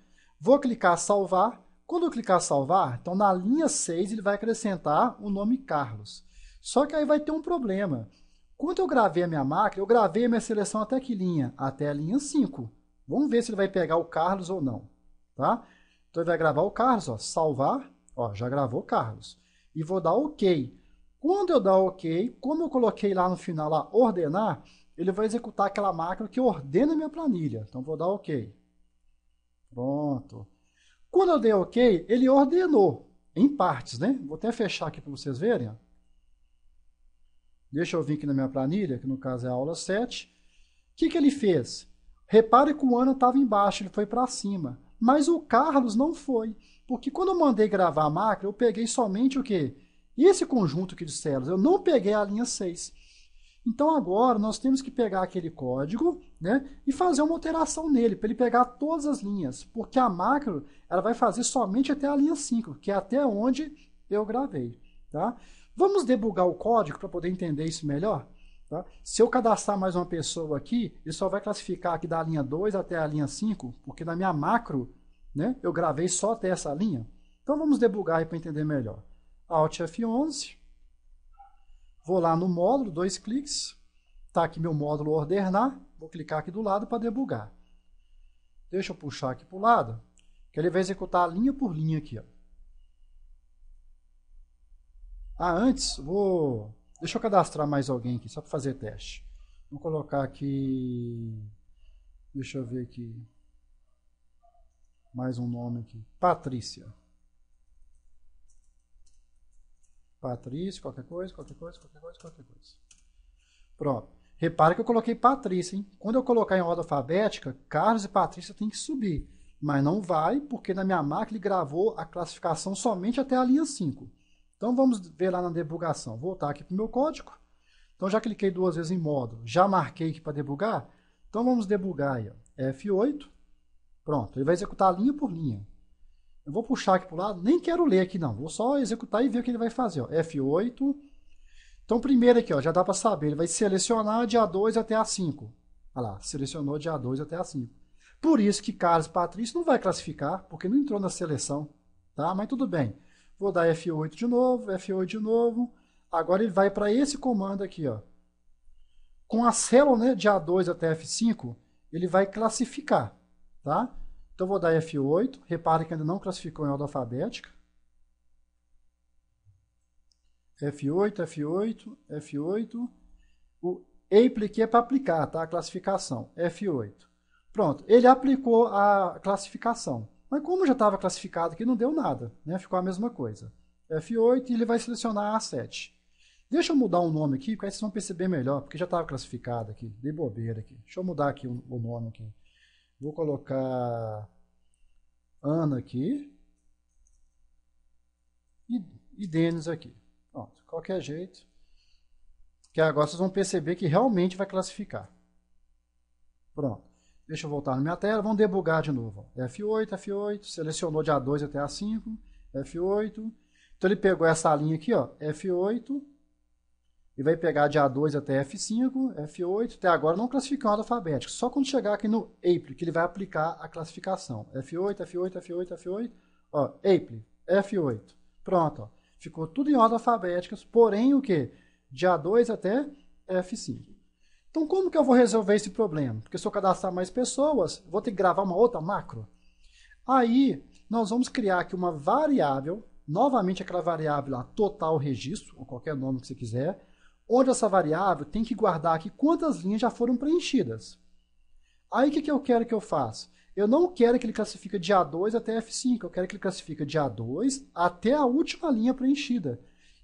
Vou clicar salvar. Quando eu clicar salvar, então na linha 6 ele vai acrescentar o nome Carlos. Só que aí vai ter um problema. Quando eu gravei a minha máquina, eu gravei a minha seleção até que linha? Até a linha 5. Vamos ver se ele vai pegar o Carlos ou não. Tá? Então ele vai gravar o Carlos, ó, salvar, ó, já gravou o Carlos. E vou dar OK. Quando eu dar OK, como eu coloquei lá no final, lá, ordenar, ele vai executar aquela máquina que ordena a minha planilha. Então vou dar OK. Pronto. Quando eu dei OK, ele ordenou, em partes, né? Vou até fechar aqui para vocês verem. Deixa eu vir aqui na minha planilha, que no caso é a aula 7. O que, que ele fez? Repare que o Ana estava embaixo, ele foi para cima. Mas o Carlos não foi, porque quando eu mandei gravar a máquina, eu peguei somente o quê? Esse conjunto aqui de células, eu não peguei a linha 6. Então agora nós temos que pegar aquele código né? E fazer uma alteração nele, para ele pegar todas as linhas, porque a macro ela vai fazer somente até a linha 5, que é até onde eu gravei, tá? Vamos debugar o código para poder entender isso melhor? Tá? Se eu cadastrar mais uma pessoa aqui, ele só vai classificar aqui da linha 2 até a linha 5, porque na minha macro né, eu gravei só até essa linha. Então vamos debugar para entender melhor. Alt F11, vou lá no módulo, dois cliques, está aqui meu módulo ordenar, Vou clicar aqui do lado para debugar. Deixa eu puxar aqui para o lado, que ele vai executar linha por linha aqui. Ó. Ah, antes, vou... Deixa eu cadastrar mais alguém aqui, só para fazer teste. Vou colocar aqui... Deixa eu ver aqui. Mais um nome aqui. Patrícia. Patrícia, qualquer coisa, qualquer coisa, qualquer coisa, qualquer coisa. Pronto. Repara que eu coloquei Patrícia, hein? Quando eu colocar em ordem alfabética, Carlos e Patrícia tem que subir. Mas não vai, porque na minha máquina ele gravou a classificação somente até a linha 5. Então vamos ver lá na debugação. Voltar aqui para o meu código. Então já cliquei duas vezes em módulo, já marquei aqui para debugar. Então vamos debugar aí. F8. Pronto, ele vai executar linha por linha. Eu vou puxar aqui para o lado, nem quero ler aqui não, vou só executar e ver o que ele vai fazer. Ó. F8, então, primeiro aqui, ó, já dá para saber. Ele vai selecionar de A2 até A5. Olha lá, selecionou de A2 até A5. Por isso que Carlos Patrício não vai classificar, porque não entrou na seleção. Tá? Mas tudo bem. Vou dar F8 de novo, F8 de novo. Agora ele vai para esse comando aqui. Ó. Com a célula né, de A2 até F5, ele vai classificar. Tá? Então, vou dar F8. Repare que ainda não classificou em ordem alfabética. F8, F8, F8. O Apple aqui é para aplicar, tá? A classificação, F8. Pronto, ele aplicou a classificação. Mas como já estava classificado aqui, não deu nada, né? Ficou a mesma coisa. F8 e ele vai selecionar A7. Deixa eu mudar o um nome aqui, porque aí vocês vão perceber melhor, porque já estava classificado aqui. Dei bobeira aqui. Deixa eu mudar aqui o, o nome aqui. Vou colocar Ana aqui e, e Denis aqui. Pronto, qualquer jeito. Que agora vocês vão perceber que realmente vai classificar. Pronto. Deixa eu voltar na minha tela, vamos debugar de novo. F8, F8, selecionou de A2 até A5, F8. Então ele pegou essa linha aqui, ó, F8, e vai pegar de A2 até F5, F8, até agora não classificou ordem alfabético Só quando chegar aqui no APLE que ele vai aplicar a classificação. F8, F8, F8, F8, ó, APLE, F8. Pronto, ó. Ficou tudo em ordem alfabética, porém o quê? De A2 até F5. Então, como que eu vou resolver esse problema? Porque se eu cadastrar mais pessoas, vou ter que gravar uma outra macro. Aí, nós vamos criar aqui uma variável, novamente aquela variável lá, total registro, ou qualquer nome que você quiser, onde essa variável tem que guardar aqui quantas linhas já foram preenchidas. Aí, o que, que eu quero que eu faça? Eu não quero que ele classifique de A2 até F5, eu quero que ele classifique de A2 até a última linha preenchida.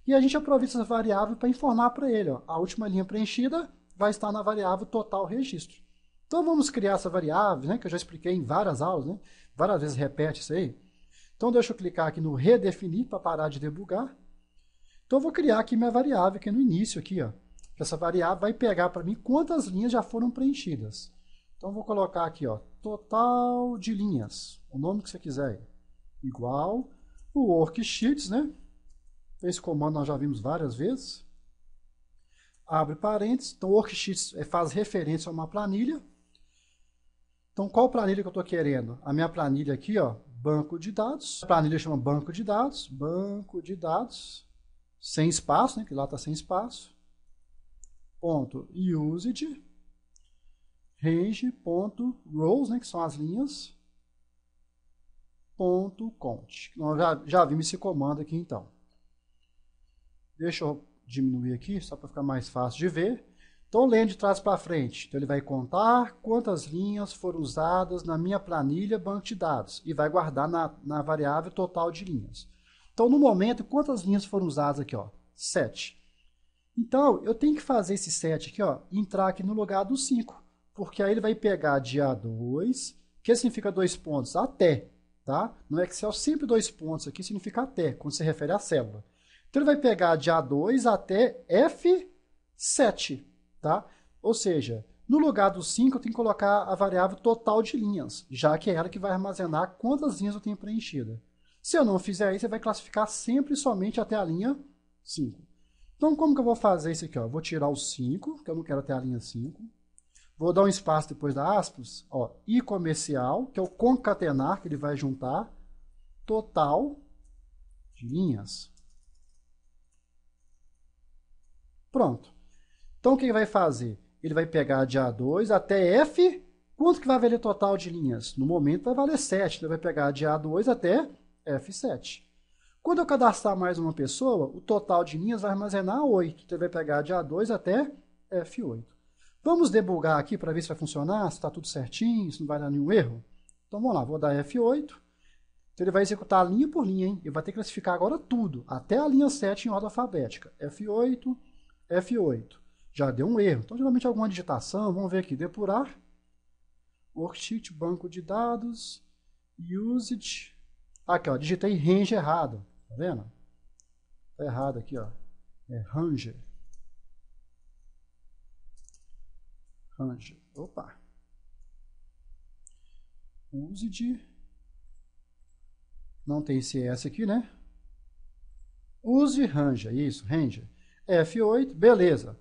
E a gente aproveita essa variável para informar para ele, ó, a última linha preenchida vai estar na variável total registro. Então vamos criar essa variável, né, que eu já expliquei em várias aulas, né, várias vezes repete isso aí. Então deixa eu clicar aqui no redefinir para parar de debugar. Então eu vou criar aqui minha variável aqui é no início aqui, ó. Essa variável vai pegar para mim quantas linhas já foram preenchidas. Então vou colocar aqui, ó, total de linhas, o nome que você quiser, igual o worksheets, né? Esse comando nós já vimos várias vezes. Abre parênteses, então o worksheets é, faz referência a uma planilha. Então qual planilha que eu estou querendo? A minha planilha aqui, ó, banco de dados. A planilha chama banco de dados, banco de dados, sem espaço, né? Que lá está sem espaço. Ponto usage range.rows, né, que são as linhas, ponto count. Nós então, já, já vimos esse comando aqui então. Deixa eu diminuir aqui, só para ficar mais fácil de ver. Então, lendo de trás para frente, então, ele vai contar quantas linhas foram usadas na minha planilha banco de dados e vai guardar na, na variável total de linhas. Então, no momento, quantas linhas foram usadas aqui? Ó? 7. Então, eu tenho que fazer esse 7 aqui, ó, entrar aqui no lugar do 5 porque aí ele vai pegar de A 2, que significa dois pontos? Até, tá? No Excel, sempre dois pontos aqui significa até, quando se refere à célula. Então, ele vai pegar de A2 até F7, tá? Ou seja, no lugar do 5, eu tenho que colocar a variável total de linhas, já que é ela que vai armazenar quantas linhas eu tenho preenchida. Se eu não fizer isso, você vai classificar sempre somente até a linha 5. Então, como que eu vou fazer isso aqui? Ó? Eu vou tirar o 5, que eu não quero até a linha 5. Vou dar um espaço depois da aspas, ó, e comercial, que é o concatenar que ele vai juntar, total de linhas. Pronto. Então o que ele vai fazer? Ele vai pegar de A2 até F, quanto que vai valer total de linhas? No momento vai valer 7, então ele vai pegar de A2 até F7. Quando eu cadastrar mais uma pessoa, o total de linhas vai armazenar 8, então ele vai pegar de A2 até F8. Vamos debugar aqui para ver se vai funcionar, se está tudo certinho, se não vai dar nenhum erro. Então vamos lá, vou dar F8. Então ele vai executar linha por linha, hein? Ele vai ter que classificar agora tudo, até a linha 7 em ordem alfabética. F8, F8. Já deu um erro. Então geralmente alguma digitação, vamos ver aqui, depurar. Worksheet, banco de dados, use it. Aqui, ó, digitei range errado, tá vendo? Tá errado aqui, ó. É ranger. Ângelo. Opa! Use de. Não tem CS aqui, né? Use Ranger. Isso, Ranger. F8, beleza.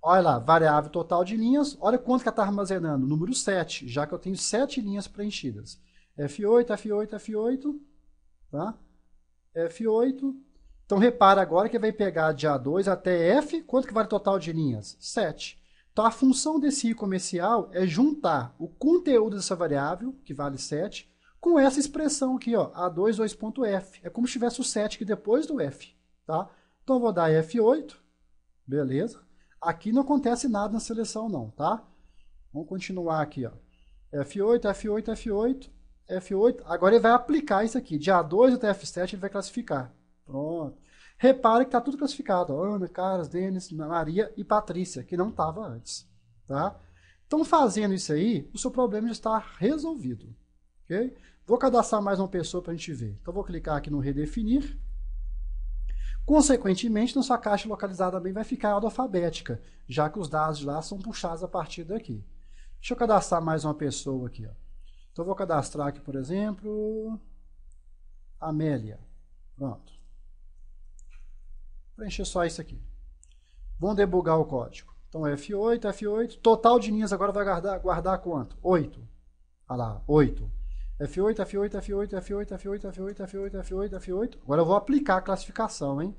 Olha lá, variável total de linhas. Olha quanto que ela está armazenando. Número 7, já que eu tenho 7 linhas preenchidas. F8, F8, F8. Tá? F8. Então repara agora que vai pegar de A2 até F. Quanto que vale o total de linhas? 7. Então, a função desse i comercial é juntar o conteúdo dessa variável, que vale 7, com essa expressão aqui, ó, a 2.f. É como se tivesse o 7 aqui depois do f. Tá? Então, eu vou dar F8, beleza. Aqui não acontece nada na seleção não, tá? Vamos continuar aqui, ó. F8, F8, F8, F8. Agora ele vai aplicar isso aqui. De A2 até F7 ele vai classificar. Pronto. Repare que está tudo classificado. Ana, Carlos, Denis, Maria e Patrícia, que não estava antes. Tá? Então, fazendo isso aí, o seu problema já está resolvido. Okay? Vou cadastrar mais uma pessoa para a gente ver. Então, vou clicar aqui no redefinir. Consequentemente, nossa caixa localizada também vai ficar alfabética, já que os dados de lá são puxados a partir daqui. Deixa eu cadastrar mais uma pessoa aqui. Ó. Então, vou cadastrar aqui, por exemplo, Amélia. Pronto preencher só isso aqui. Vamos debugar o código. Então, F8, F8. Total de linhas agora vai guardar, guardar quanto? 8. Olha lá, 8. F8, F8, F8, F8, F8, F8, F8, F8, F8. Agora eu vou aplicar a classificação, hein?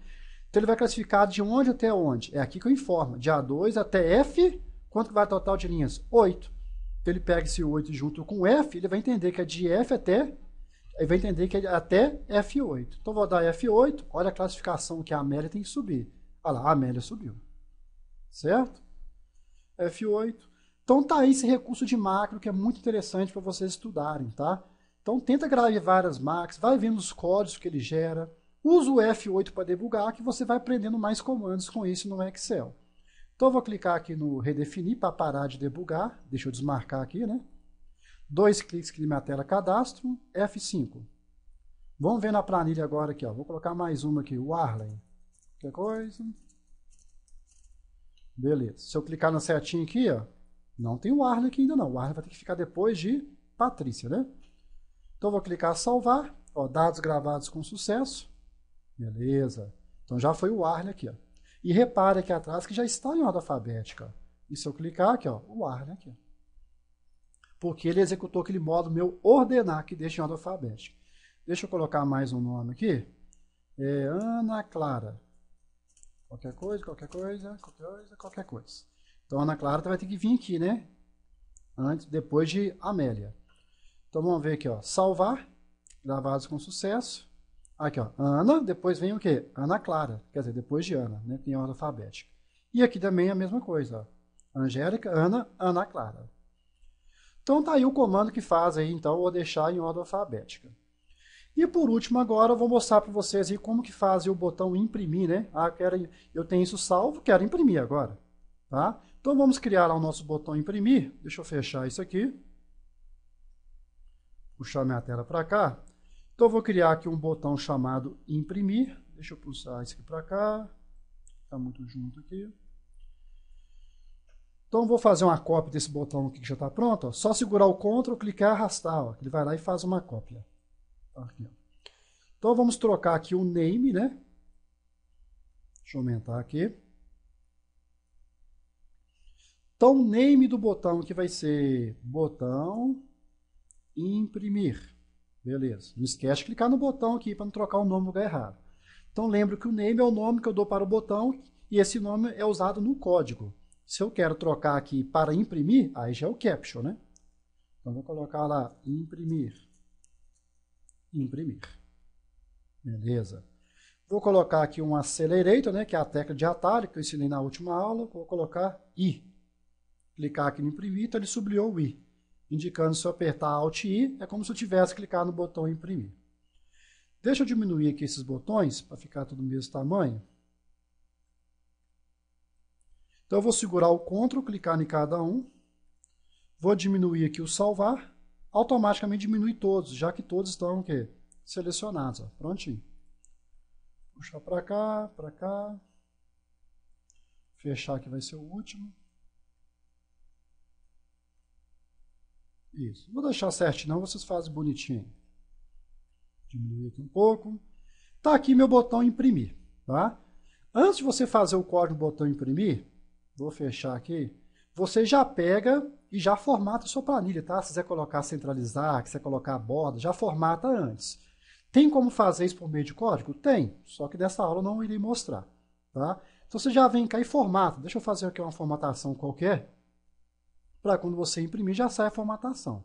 Então ele vai classificar de onde até onde. É aqui que eu informo. De A2 até F, quanto que vai total de linhas? 8. Então ele pega esse 8 junto com F, ele vai entender que é de F até aí vai entender que é até F8. Então vou dar F8, olha a classificação que a Amélia tem que subir. Olha lá, a Amélia subiu. Certo? F8. Então tá aí esse recurso de macro que é muito interessante para vocês estudarem, tá? Então tenta gravar várias macros, vai vendo os códigos que ele gera, usa o F8 para debugar que você vai aprendendo mais comandos com isso no Excel. Então eu vou clicar aqui no redefinir para parar de debugar, deixa eu desmarcar aqui, né? Dois cliques aqui na minha tela cadastro, F5. Vamos ver na planilha agora aqui, ó. Vou colocar mais uma aqui, o Arlen. Que coisa. Beleza. Se eu clicar na setinha aqui, ó, não tem o Arlen aqui ainda não. O Arlen vai ter que ficar depois de Patrícia, né? Então vou clicar salvar, ó, dados gravados com sucesso. Beleza. Então já foi o Arlen aqui, ó. E repare aqui atrás que já está em ordem alfabética. E se eu clicar aqui, ó, o Arlen aqui porque ele executou aquele modo meu ordenar, que deixa em ordem alfabética. Deixa eu colocar mais um nome aqui. É Ana Clara. Qualquer coisa, qualquer coisa, qualquer coisa, qualquer coisa. Então Ana Clara vai ter que vir aqui, né? Antes, depois de Amélia. Então vamos ver aqui, ó. Salvar, gravados com sucesso. Aqui, ó. Ana, depois vem o quê? Ana Clara. Quer dizer, depois de Ana, né? Tem ordem alfabética. E aqui também a mesma coisa, ó. Angélica, Ana, Ana Clara. Então tá aí o comando que faz aí, então, vou deixar em ordem alfabética. E por último, agora eu vou mostrar para vocês aí como que faz o botão imprimir, né? Ah, quero, eu tenho isso salvo, quero imprimir agora, tá? Então vamos criar lá o nosso botão imprimir. Deixa eu fechar isso aqui. Puxar minha tela para cá. Então eu vou criar aqui um botão chamado imprimir. Deixa eu pulsar isso aqui para cá. está muito junto aqui. Então vou fazer uma cópia desse botão aqui que já está pronto. Ó. Só segurar o Ctrl, clicar e arrastar. Ó. Ele vai lá e faz uma cópia. Tá aqui, então vamos trocar aqui o name, né? Deixa eu aumentar aqui. Então o name do botão que vai ser botão imprimir. Beleza. Não esquece de clicar no botão aqui para não trocar o nome no lugar errado. Então lembro que o name é o nome que eu dou para o botão e esse nome é usado no código. Se eu quero trocar aqui para imprimir, aí já é o caption, né? Então vou colocar lá imprimir. Imprimir. Beleza. Vou colocar aqui um accelerator, né, que é a tecla de atalho que eu ensinei na última aula. Vou colocar I. Clicar aqui no imprimir, então ele sublinhou o I. Indicando se eu apertar Alt I, é como se eu tivesse clicado no botão imprimir. Deixa eu diminuir aqui esses botões para ficar tudo do mesmo tamanho. Então eu vou segurar o CTRL, clicar em cada um, vou diminuir aqui o salvar, automaticamente diminui todos, já que todos estão que selecionados. Ó, prontinho. Puxar para cá, para cá. Fechar que vai ser o último. Isso. Vou deixar certinho, não, vocês fazem bonitinho. Diminuir aqui um pouco. Tá aqui meu botão imprimir, tá? Antes de você fazer o código botão imprimir, Vou fechar aqui. Você já pega e já formata a sua planilha, tá? Se quiser colocar centralizar, quiser colocar a borda, já formata antes. Tem como fazer isso por meio de código? Tem, só que dessa aula eu não irei mostrar, tá? Então você já vem cá e formata. Deixa eu fazer aqui uma formatação qualquer, para quando você imprimir já sai a formatação.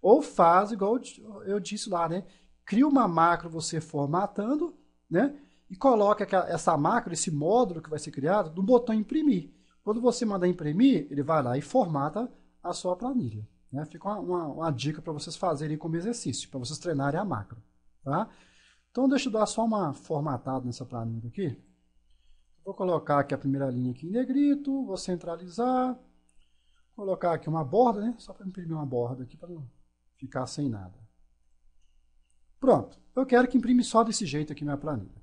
Ou faz igual eu disse lá, né? Cria uma macro você formatando, né? E coloca essa macro, esse módulo que vai ser criado, no botão imprimir. Quando você mandar imprimir, ele vai lá e formata a sua planilha. Né? Fica uma, uma, uma dica para vocês fazerem como exercício, para vocês treinarem a macro. Tá? Então deixa eu dar só uma formatada nessa planilha aqui. Vou colocar aqui a primeira linha aqui em negrito, vou centralizar, colocar aqui uma borda, né? Só para imprimir uma borda aqui para não ficar sem nada. Pronto, eu quero que imprime só desse jeito aqui minha planilha.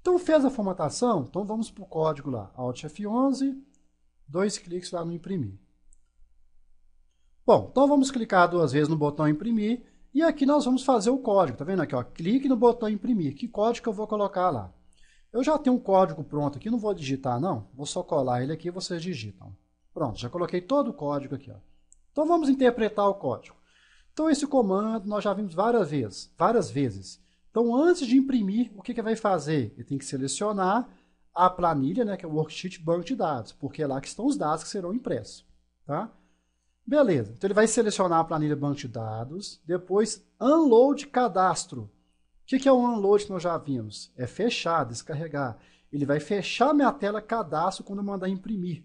Então fez a formatação, então vamos para o código lá, Alt F11, dois cliques lá no imprimir. Bom, então vamos clicar duas vezes no botão imprimir e aqui nós vamos fazer o código, tá vendo aqui, ó, clique no botão imprimir, que código eu vou colocar lá? Eu já tenho um código pronto aqui, não vou digitar não, vou só colar ele aqui e vocês digitam. Pronto, já coloquei todo o código aqui, ó. Então vamos interpretar o código. Então esse comando nós já vimos várias vezes, várias vezes. Então antes de imprimir, o que, que vai fazer? Ele tem que selecionar a planilha, né, que é o worksheet banco de dados, porque é lá que estão os dados que serão impressos. Tá? Beleza, então ele vai selecionar a planilha banco de dados, depois unload cadastro. O que, que é o unload que nós já vimos? É fechar, descarregar. Ele vai fechar minha tela cadastro quando eu mandar imprimir.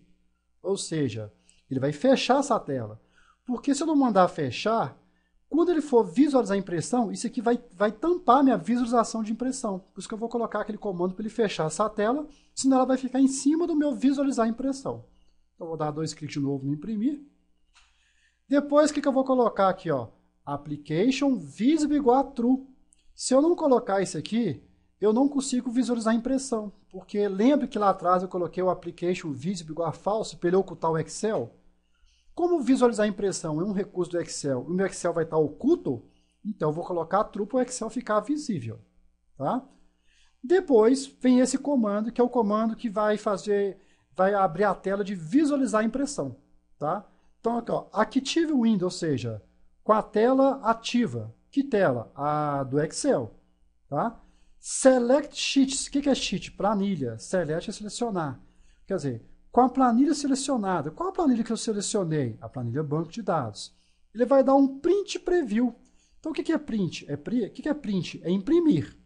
Ou seja, ele vai fechar essa tela. Porque se eu não mandar fechar, quando ele for visualizar a impressão, isso aqui vai, vai tampar minha visualização de impressão. Por isso que eu vou colocar aquele comando para ele fechar essa tela, senão ela vai ficar em cima do meu visualizar a impressão. Então, vou dar dois cliques de novo no imprimir. Depois, o que, que eu vou colocar aqui? Ó? Application Visible igual a True. Se eu não colocar isso aqui, eu não consigo visualizar a impressão. Porque lembre que lá atrás eu coloquei o Application Visible igual a False para ele ocultar o Excel. Como visualizar a impressão é um recurso do Excel e o meu Excel vai estar oculto, então eu vou colocar a true o Excel ficar visível. Tá? Depois vem esse comando, que é o comando que vai fazer, vai abrir a tela de visualizar a impressão. Tá? Então, aqui, ó, Active Window, ou seja, com a tela ativa. Que tela? A do Excel. Tá? Select Sheets. O que é Sheet? Planilha. Select é selecionar. Quer dizer, com a planilha selecionada. Qual a planilha que eu selecionei? A planilha banco de dados. Ele vai dar um print preview. Então, o que é print? É pre... O que é print? É imprimir.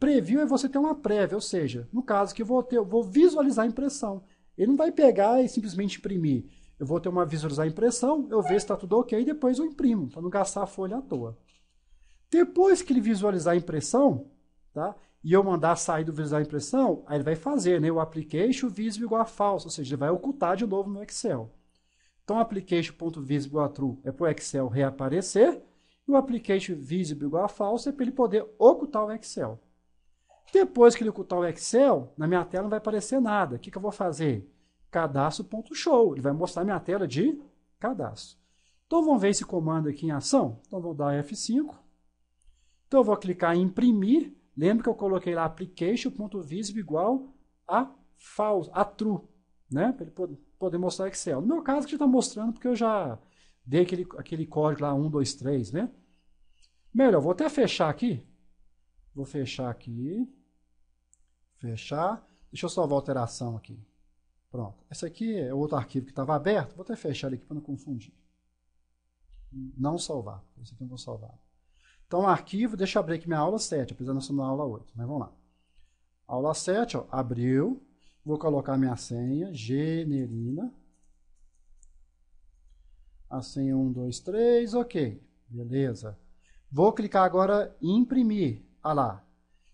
Preview é você ter uma prévia, ou seja, no caso que eu vou, ter, eu vou visualizar a impressão. Ele não vai pegar e simplesmente imprimir. Eu vou ter uma visualizar a impressão, eu vejo se está tudo ok e depois eu imprimo, para não gastar a folha à toa. Depois que ele visualizar a impressão, tá? e eu mandar sair do visual impressão, aí ele vai fazer, né? O application visível igual a falso, ou seja, ele vai ocultar de novo no Excel. Então, application.visible igual a true é para o Excel reaparecer, e o application visible igual a falso é para ele poder ocultar o Excel. Depois que ele ocultar o Excel, na minha tela não vai aparecer nada. O que, que eu vou fazer? Cadastro.show. Ele vai mostrar minha tela de cadastro. Então, vamos ver esse comando aqui em ação. Então, vou dar F5. Então, eu vou clicar em imprimir. Lembra que eu coloquei lá application.visb igual a false, a true, né? Para ele poder, mostrar Excel. No meu caso, que já está mostrando, porque eu já dei aquele, aquele código lá, 1, 2, 3, né? Melhor, vou até fechar aqui. Vou fechar aqui. Fechar. Deixa eu salvar a alteração aqui. Pronto. Esse aqui é outro arquivo que estava aberto. Vou até fechar ele aqui para não confundir. Não salvar. Esse aqui eu vou salvar. Então, arquivo, deixa eu abrir aqui minha aula 7, apesar de nós ser na aula 8, mas vamos lá. Aula 7, ó, abriu, vou colocar minha senha, generina, a senha 1, 2, 3, ok, beleza. Vou clicar agora em imprimir, olha lá.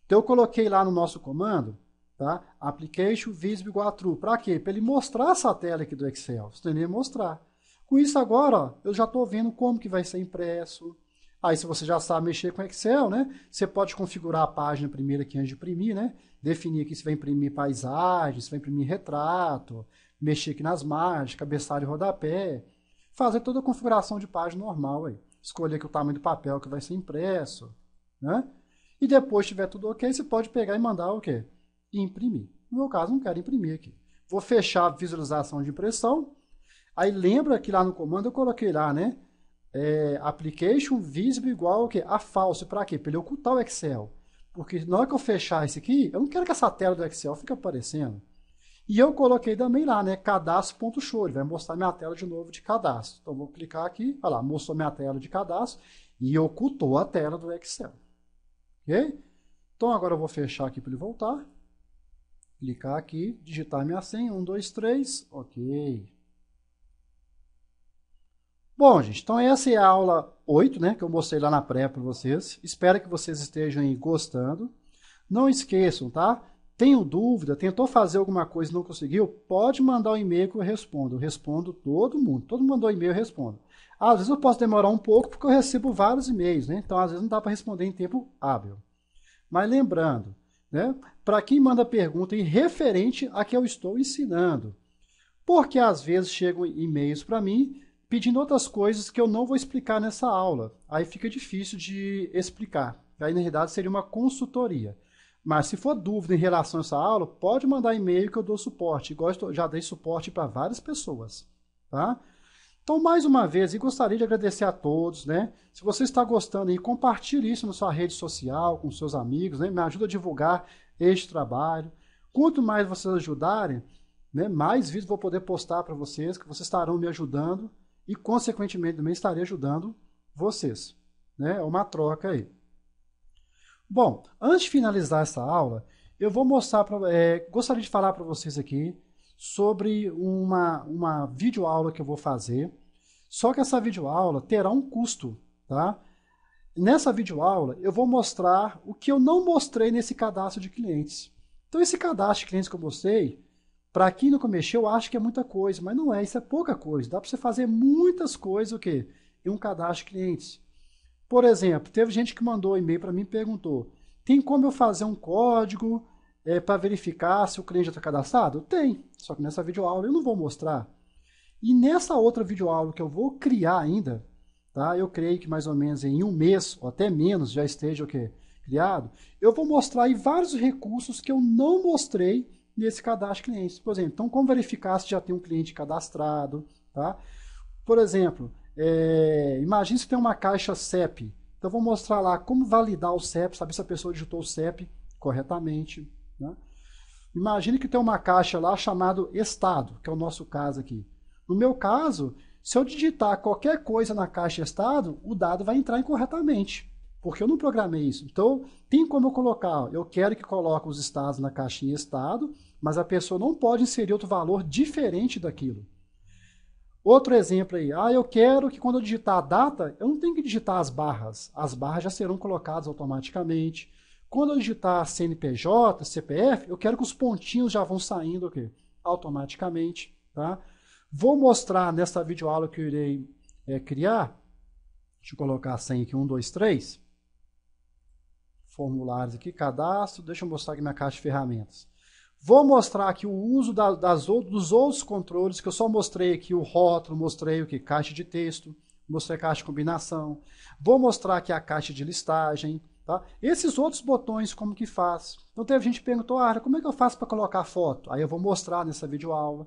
Então, eu coloquei lá no nosso comando, tá? Application Visible true. para quê? Para ele mostrar essa tela aqui do Excel, se ele mostrar. Com isso agora, ó, eu já estou vendo como que vai ser impresso, Aí, se você já sabe mexer com é Excel, né? Você pode configurar a página primeira que antes de imprimir, né? Definir aqui se vai imprimir paisagem, se vai imprimir retrato, mexer aqui nas margens, cabeçalho e rodapé. Fazer toda a configuração de página normal aí. Escolher aqui o tamanho do papel que vai ser impresso, né? E depois, tiver tudo ok, você pode pegar e mandar o quê? Imprimir. No meu caso, não quero imprimir aqui. Vou fechar a visualização de impressão. Aí lembra que lá no comando eu coloquei lá, né? é, application visible igual A false. Para quê? Para ele ocultar o Excel. Porque na hora que eu fechar esse aqui, eu não quero que essa tela do Excel fique aparecendo. E eu coloquei também lá, né? Cadastro.show. Ele vai mostrar minha tela de novo de cadastro. Então, vou clicar aqui. Olha lá, mostrou minha tela de cadastro e ocultou a tela do Excel. Ok? Então, agora eu vou fechar aqui para ele voltar. Clicar aqui, digitar minha senha, 1, 2, 3, ok. Bom, gente, então essa é a aula 8, né, que eu mostrei lá na pré para vocês. Espero que vocês estejam gostando. Não esqueçam, tá? Tenho dúvida, tentou fazer alguma coisa e não conseguiu, pode mandar um e-mail que eu respondo. Eu respondo todo mundo. Todo mundo mandou um e-mail, eu respondo. Às vezes eu posso demorar um pouco porque eu recebo vários e-mails, né? Então, às vezes não dá para responder em tempo hábil. Mas lembrando, né? Para quem manda pergunta em referente a que eu estou ensinando. Porque às vezes chegam e-mails para mim pedindo outras coisas que eu não vou explicar nessa aula. Aí fica difícil de explicar. Aí, na realidade, seria uma consultoria. Mas se for dúvida em relação a essa aula, pode mandar e-mail que eu dou suporte. Igual já dei suporte para várias pessoas. Tá? Então, mais uma vez, e gostaria de agradecer a todos, né? Se você está gostando aí, compartilhe isso na sua rede social, com seus amigos, né? Me ajuda a divulgar este trabalho. Quanto mais vocês ajudarem, né, mais vídeos vou poder postar para vocês, que vocês estarão me ajudando e, consequentemente, também estarei ajudando vocês. Né? É uma troca aí. Bom, antes de finalizar essa aula, eu vou mostrar, pra, é, gostaria de falar para vocês aqui sobre uma, uma videoaula que eu vou fazer. Só que essa videoaula terá um custo, tá? Nessa videoaula, eu vou mostrar o que eu não mostrei nesse cadastro de clientes. Então, esse cadastro de clientes que eu mostrei, para quem que eu eu acho que é muita coisa, mas não é, isso é pouca coisa. Dá para você fazer muitas coisas o quê? em um cadastro de clientes. Por exemplo, teve gente que mandou um e-mail para mim e perguntou: tem como eu fazer um código é, eh, para verificar se o cliente já está cadastrado? Tem, só que nessa videoaula eu não vou mostrar. E nessa outra videoaula que eu vou criar ainda, tá? eu creio que mais ou menos em um mês, ou até menos, já esteja o quê? criado, eu vou mostrar aí vários recursos que eu não mostrei nesse cadastro de clientes. Por exemplo, então como verificar se já tem um cliente cadastrado, tá? Por exemplo, é, imagine se tem uma caixa CEP. Então vou mostrar lá como validar o CEP, saber se a pessoa digitou o CEP corretamente. Né? Imagine que tem uma caixa lá chamado Estado, que é o nosso caso aqui. No meu caso, se eu digitar qualquer coisa na caixa Estado, o dado vai entrar incorretamente porque eu não programei isso. Então, tem como eu colocar, eu quero que coloque os estados na caixinha estado, mas a pessoa não pode inserir outro valor diferente daquilo. Outro exemplo aí, ah, eu quero que quando eu digitar a data, eu não tenho que digitar as barras, as barras já serão colocadas automaticamente. Quando eu digitar CNPJ, CPF, eu quero que os pontinhos já vão saindo aqui, automaticamente. Tá? Vou mostrar nessa videoaula que eu irei é, criar, deixa eu colocar a senha aqui, 1, 2, 3 formulários aqui, cadastro, deixa eu mostrar aqui minha caixa de ferramentas. Vou mostrar aqui o uso da, das, dos outros controles, que eu só mostrei aqui o rótulo, mostrei o que? Caixa de texto, mostrei caixa de combinação. Vou mostrar aqui a caixa de listagem. Tá? Esses outros botões, como que faz? Então teve gente que perguntou, ah, como é que eu faço para colocar foto? Aí eu vou mostrar nessa videoaula.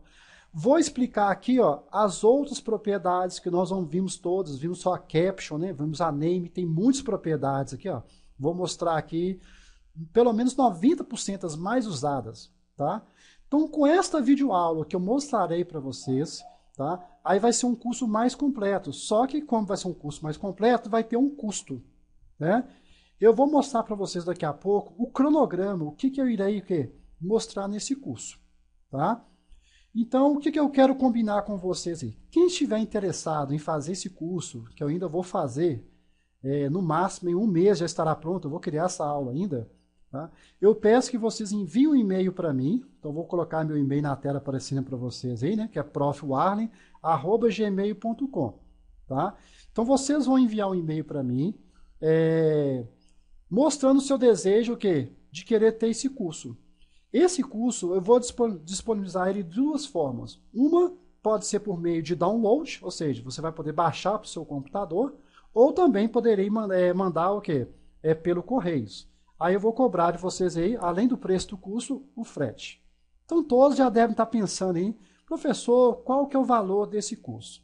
Vou explicar aqui ó, as outras propriedades que nós não vimos todas, vimos só a caption, né? vimos a name, tem muitas propriedades aqui. Ó. Vou mostrar aqui pelo menos 90% as mais usadas, tá? Então, com esta videoaula que eu mostrarei para vocês, tá? Aí vai ser um curso mais completo. Só que como vai ser um curso mais completo, vai ter um custo, né? Eu vou mostrar para vocês daqui a pouco o cronograma, o que, que eu irei mostrar nesse curso, tá? Então, o que, que eu quero combinar com vocês aí? Quem estiver interessado em fazer esse curso, que eu ainda vou fazer, é, no máximo em um mês já estará pronto, eu vou criar essa aula ainda. Tá? Eu peço que vocês enviem um e-mail para mim, então vou colocar meu e-mail na tela aparecendo para vocês aí, né? Que é profwarlen.gmail.com. Tá? Então vocês vão enviar um e-mail para mim é, mostrando o seu desejo o quê? de querer ter esse curso. Esse curso eu vou disponibilizar ele de duas formas. Uma pode ser por meio de download, ou seja, você vai poder baixar para o seu computador, ou também poderei é, mandar o quê? É pelo Correios. Aí eu vou cobrar de vocês aí, além do preço do curso, o frete. Então todos já devem estar pensando aí, professor, qual que é o valor desse curso?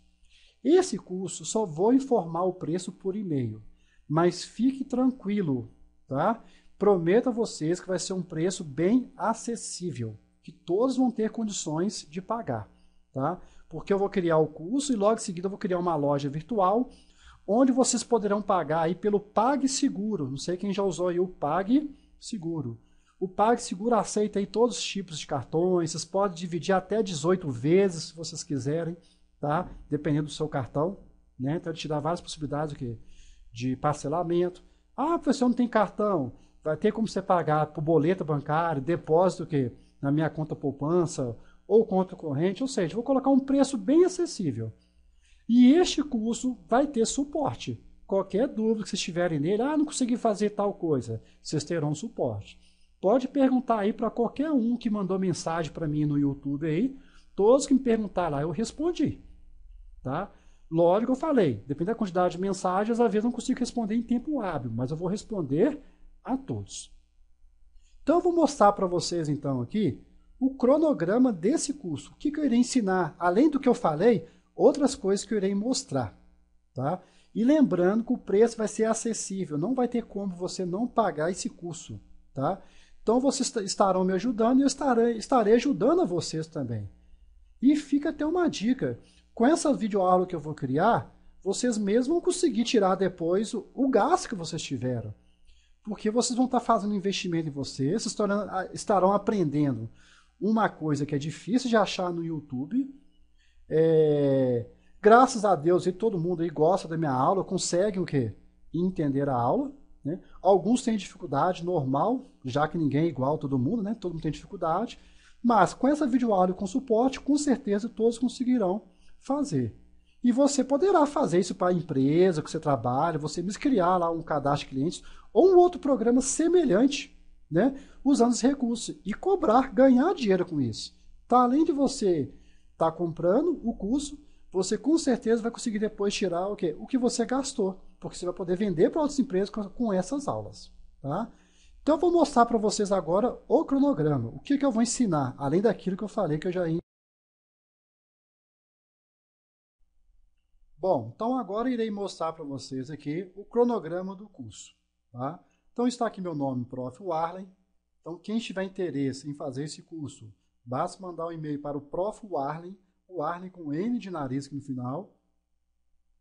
Esse curso só vou informar o preço por e-mail, mas fique tranquilo, tá? Prometo a vocês que vai ser um preço bem acessível, que todos vão ter condições de pagar, tá? Porque eu vou criar o curso e logo em seguida eu vou criar uma loja virtual onde vocês poderão pagar aí pelo PagSeguro. Não sei quem já usou aí o PagSeguro. O PagSeguro aceita aí todos os tipos de cartões, vocês podem dividir até 18 vezes, se vocês quiserem, tá? Dependendo do seu cartão, né? Então ele te dá várias possibilidades aqui, de parcelamento. Ah, professor, não tem cartão. Vai ter como você pagar por boleta bancária, depósito que na minha conta poupança ou conta corrente, ou seja, vou colocar um preço bem acessível. E este curso vai ter suporte. Qualquer dúvida que vocês tiverem nele, ah, não consegui fazer tal coisa, vocês terão suporte. Pode perguntar aí para qualquer um que mandou mensagem para mim no YouTube aí. Todos que me perguntaram lá, eu respondi. Tá? Lógico, eu falei, depende da quantidade de mensagens, às vezes não consigo responder em tempo hábil, mas eu vou responder a todos. Então eu vou mostrar para vocês então aqui o cronograma desse curso. O que, que eu irei ensinar? Além do que eu falei, outras coisas que eu irei mostrar, tá? E lembrando que o preço vai ser acessível, não vai ter como você não pagar esse curso, tá? Então vocês estarão me ajudando e eu estarei, estarei ajudando a vocês também. E fica até uma dica, com essa videoaula que eu vou criar, vocês mesmos vão conseguir tirar depois o, o gasto que vocês tiveram. Porque vocês vão estar fazendo investimento em vocês, vocês estarão aprendendo uma coisa que é difícil de achar no YouTube, é, graças a Deus, e todo mundo aí gosta da minha aula, consegue o quê? Entender a aula. Né? Alguns têm dificuldade, normal, já que ninguém é igual todo mundo, né? todo mundo tem dificuldade. Mas com essa videoaula e com suporte, com certeza todos conseguirão fazer. E você poderá fazer isso para a empresa que você trabalha, você criar lá um cadastro de clientes ou um outro programa semelhante, né? usando esse recurso e cobrar, ganhar dinheiro com isso. Tá? Além de você está comprando o curso, você com certeza vai conseguir depois tirar o que o que você gastou, porque você vai poder vender para outras empresas com, com essas aulas, tá? Então eu vou mostrar para vocês agora o cronograma, o que, que eu vou ensinar, além daquilo que eu falei que eu já Bom, então agora irei mostrar para vocês aqui o cronograma do curso. Tá? Então está aqui meu nome, Prof. Warley Então quem tiver interesse em fazer esse curso Basta mandar um e-mail para o prof. Arlen, o Arlen com N de nariz no final,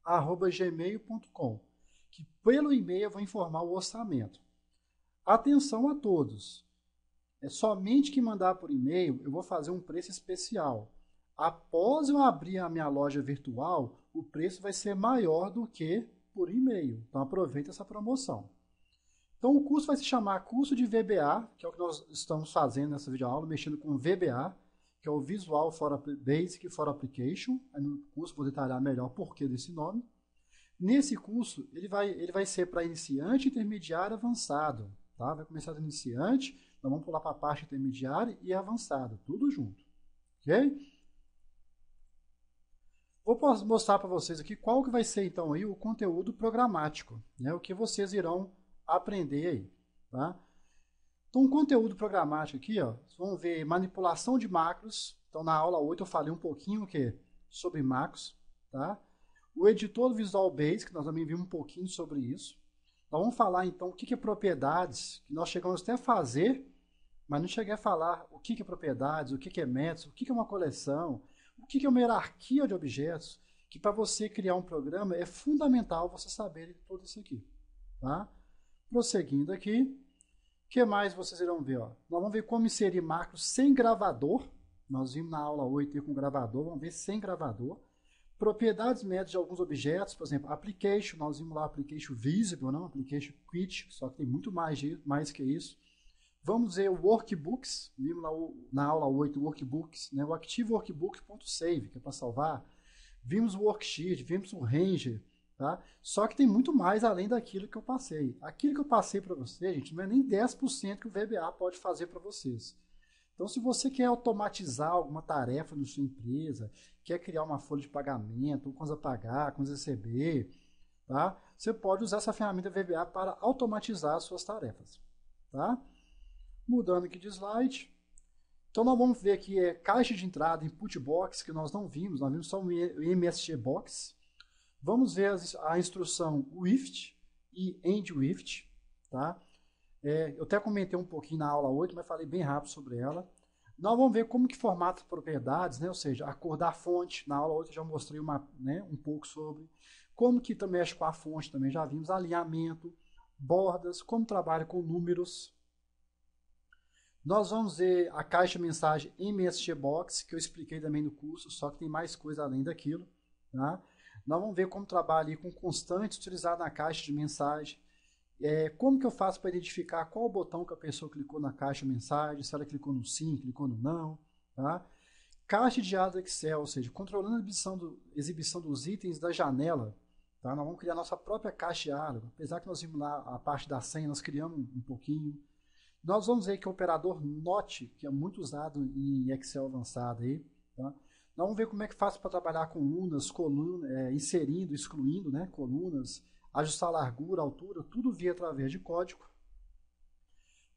arroba gmail.com, que pelo e-mail eu vou informar o orçamento. Atenção a todos! É somente que mandar por e-mail eu vou fazer um preço especial. Após eu abrir a minha loja virtual, o preço vai ser maior do que por e-mail. Então aproveita essa promoção. Então o curso vai se chamar curso de VBA, que é o que nós estamos fazendo nessa videoaula, mexendo com VBA, que é o Visual for Basic for Application. Aí no curso vou detalhar melhor o porquê desse nome. Nesse curso, ele vai, ele vai ser para iniciante, intermediário avançado. Tá? Vai começar do iniciante, nós vamos pular para a parte intermediária e avançada, tudo junto. Ok? Vou mostrar para vocês aqui qual que vai ser então aí o conteúdo programático, né? o que vocês irão aprender aí, tá? Então, um conteúdo programático aqui, ó, vocês vão ver manipulação de macros. Então, na aula 8 eu falei um pouquinho o quê? sobre macros, tá? O editor Visual Basic, nós também vimos um pouquinho sobre isso. Nós vamos falar então o que é propriedades, que nós chegamos até a fazer, mas não cheguei a falar o que é propriedades, o que é métodos, o que é uma coleção, o que é uma hierarquia de objetos, que para você criar um programa é fundamental você saber tudo isso aqui, tá? Prosseguindo aqui, o que mais vocês irão ver? Ó? Nós vamos ver como inserir macros sem gravador. Nós vimos na aula 8 com gravador, vamos ver sem gravador. Propriedades médias de alguns objetos, por exemplo, application, nós vimos lá application visible, não, application quit, só que tem muito mais, mais que isso. Vamos ver o workbooks, vimos lá na aula 8 workbooks, né, o active workbook.save, que é para salvar. Vimos o worksheet, vimos o ranger, Tá? Só que tem muito mais além daquilo que eu passei. Aquilo que eu passei para você, gente, não é nem 10% que o VBA pode fazer para vocês. Então, se você quer automatizar alguma tarefa na sua empresa, quer criar uma folha de pagamento, um contas a pagar, contas a receber, tá? você pode usar essa ferramenta VBA para automatizar as suas tarefas. Tá? Mudando aqui de slide. Então, nós vamos ver aqui é caixa de entrada, input box, que nós não vimos, nós vimos só o MSG box. Vamos ver a instrução WIFT e end with, tá? É, eu até comentei um pouquinho na aula 8, mas falei bem rápido sobre ela. Nós vamos ver como que formata propriedades, né? ou seja, a cor da fonte. Na aula 8 eu já mostrei uma, né, um pouco sobre. Como que mexe com a fonte também, já vimos. Alinhamento, bordas, como trabalha com números. Nós vamos ver a caixa de mensagem MSG Box, que eu expliquei também no curso, só que tem mais coisa além daquilo. Tá? Nós vamos ver como trabalha com constante utilizado na caixa de mensagem. É, como que eu faço para identificar qual o botão que a pessoa clicou na caixa de mensagem, se ela clicou no sim, clicou no não, tá? Caixa de dados Excel, ou seja, controlando a exibição, do, exibição dos itens da janela, tá? Nós vamos criar nossa própria caixa de diálogo, apesar que nós vimos lá a parte da senha, nós criamos um pouquinho. Nós vamos ver que o operador NOT, que é muito usado em Excel avançado aí, tá? Nós então, vamos ver como é que faço para trabalhar colunas, coluna, é, inserindo, excluindo né, colunas, ajustar largura, altura, tudo via através de código.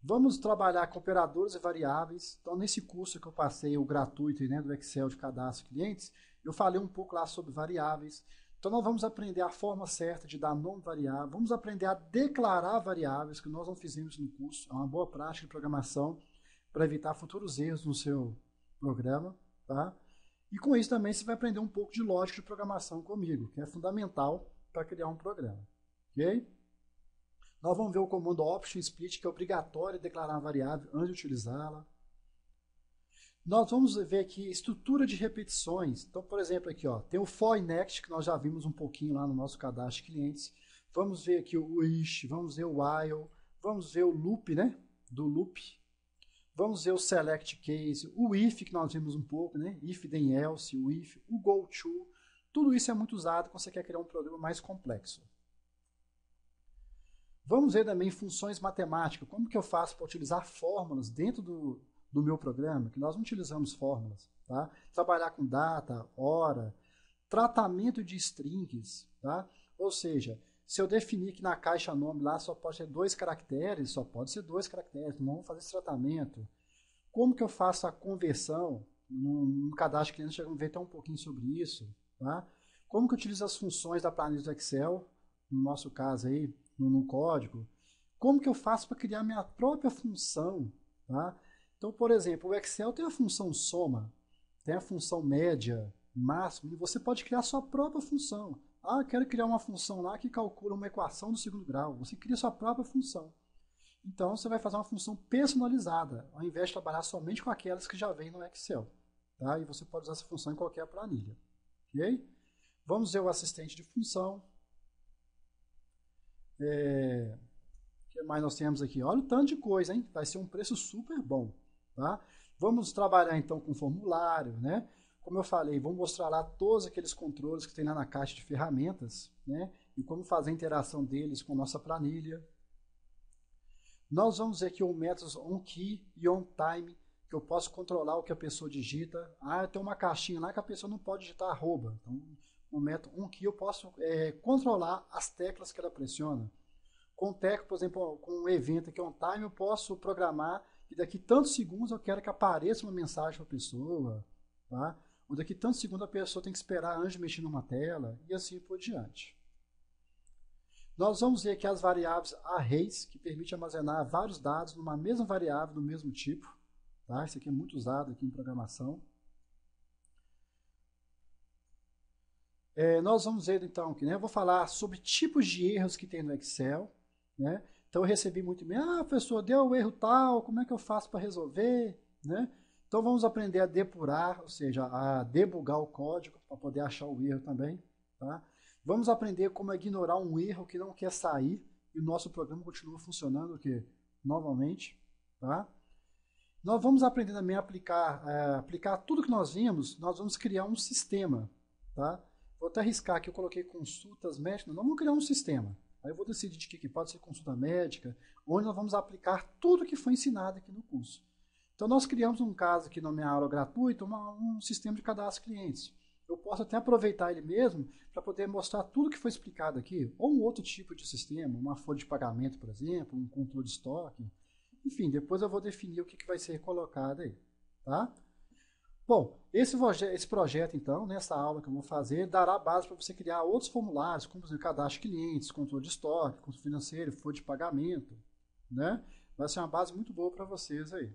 Vamos trabalhar com operadores e variáveis. Então, nesse curso que eu passei, o gratuito né, do Excel de cadastro de clientes, eu falei um pouco lá sobre variáveis. Então, nós vamos aprender a forma certa de dar nome variável, vamos aprender a declarar variáveis, que nós não fizemos no curso. É uma boa prática de programação para evitar futuros erros no seu programa. Tá? E com isso também você vai aprender um pouco de lógica de programação comigo, que é fundamental para criar um programa. Ok? Nós vamos ver o comando option split, que é obrigatório declarar a variável antes de utilizá-la. Nós vamos ver aqui estrutura de repetições. Então, por exemplo, aqui ó, tem o for e next, que nós já vimos um pouquinho lá no nosso cadastro de clientes. Vamos ver aqui o which, vamos ver o while, vamos ver o loop, né? Do loop Vamos ver o select case, o if que nós vimos um pouco, né? If then else, o if, o go to. Tudo isso é muito usado quando você quer criar um programa mais complexo. Vamos ver também funções matemáticas. Como que eu faço para utilizar fórmulas dentro do, do meu programa? Que nós não utilizamos fórmulas. Tá? Trabalhar com data, hora, tratamento de strings. Tá? Ou seja, se eu definir que na caixa nome lá só pode ser dois caracteres, só pode ser dois caracteres, não vou fazer esse tratamento. Como que eu faço a conversão no, no cadastro cliente? Vamos ver até um pouquinho sobre isso. Tá? Como que eu utilizo as funções da planilha do Excel, no nosso caso aí, no, no código? Como que eu faço para criar minha própria função? Tá? Então, por exemplo, o Excel tem a função soma, tem a função média, máximo, e você pode criar sua própria função. Ah, quero criar uma função lá que calcula uma equação do segundo grau. Você cria sua própria função. Então você vai fazer uma função personalizada, ao invés de trabalhar somente com aquelas que já vêm no Excel. Tá? E você pode usar essa função em qualquer planilha. Ok? Vamos ver o assistente de função. É... O que mais nós temos aqui? Olha o tanto de coisa, hein? Vai ser um preço super bom. Tá? Vamos trabalhar então com formulário, né? Como eu falei, vou mostrar lá todos aqueles controles que tem lá na caixa de ferramentas, né? E como fazer a interação deles com nossa planilha. Nós vamos ver aqui o métodos onKey e onTime, que eu posso controlar o que a pessoa digita. Ah, tem uma caixinha lá que a pessoa não pode digitar arroba. Então, o método onKey eu posso é, controlar as teclas que ela pressiona. Com o por exemplo, com um evento aqui onTime, time eu posso programar e daqui tantos segundos eu quero que apareça uma mensagem para a pessoa. Tá? onde aqui é tanto segunda a pessoa tem que esperar anjo mexer numa tela e assim por diante. Nós vamos ver aqui as variáveis arrays, que permite armazenar vários dados numa mesma variável, do mesmo tipo. Tá? Isso aqui é muito usado aqui em programação. É, nós vamos ver então que né, eu vou falar sobre tipos de erros que tem no Excel. Né? Então eu recebi muito e-mail, ah, professor, deu um erro tal, como é que eu faço para resolver? Né? Então vamos aprender a depurar, ou seja, a debugar o código para poder achar o erro também. Tá? Vamos aprender como é ignorar um erro que não quer sair e o nosso programa continua funcionando que normalmente. Tá? Nós vamos aprender também a aplicar, é, aplicar tudo que nós vimos, nós vamos criar um sistema. Tá? Vou até arriscar aqui, eu coloquei consultas médicas, nós vamos criar um sistema. Aí eu vou decidir de que, que pode ser consulta médica, onde nós vamos aplicar tudo que foi ensinado aqui no curso. Então, nós criamos um caso aqui na minha aula gratuita, uma, um sistema de cadastro de clientes. Eu posso até aproveitar ele mesmo para poder mostrar tudo que foi explicado aqui, ou um outro tipo de sistema, uma folha de pagamento, por exemplo, um controle de estoque. Enfim, depois eu vou definir o que, que vai ser colocado aí. Tá? Bom, esse, esse projeto, então, nessa aula que eu vou fazer, dará base para você criar outros formulários, como, por exemplo, cadastro de clientes, controle de estoque, controle financeiro, folha de pagamento. Né? Vai ser uma base muito boa para vocês aí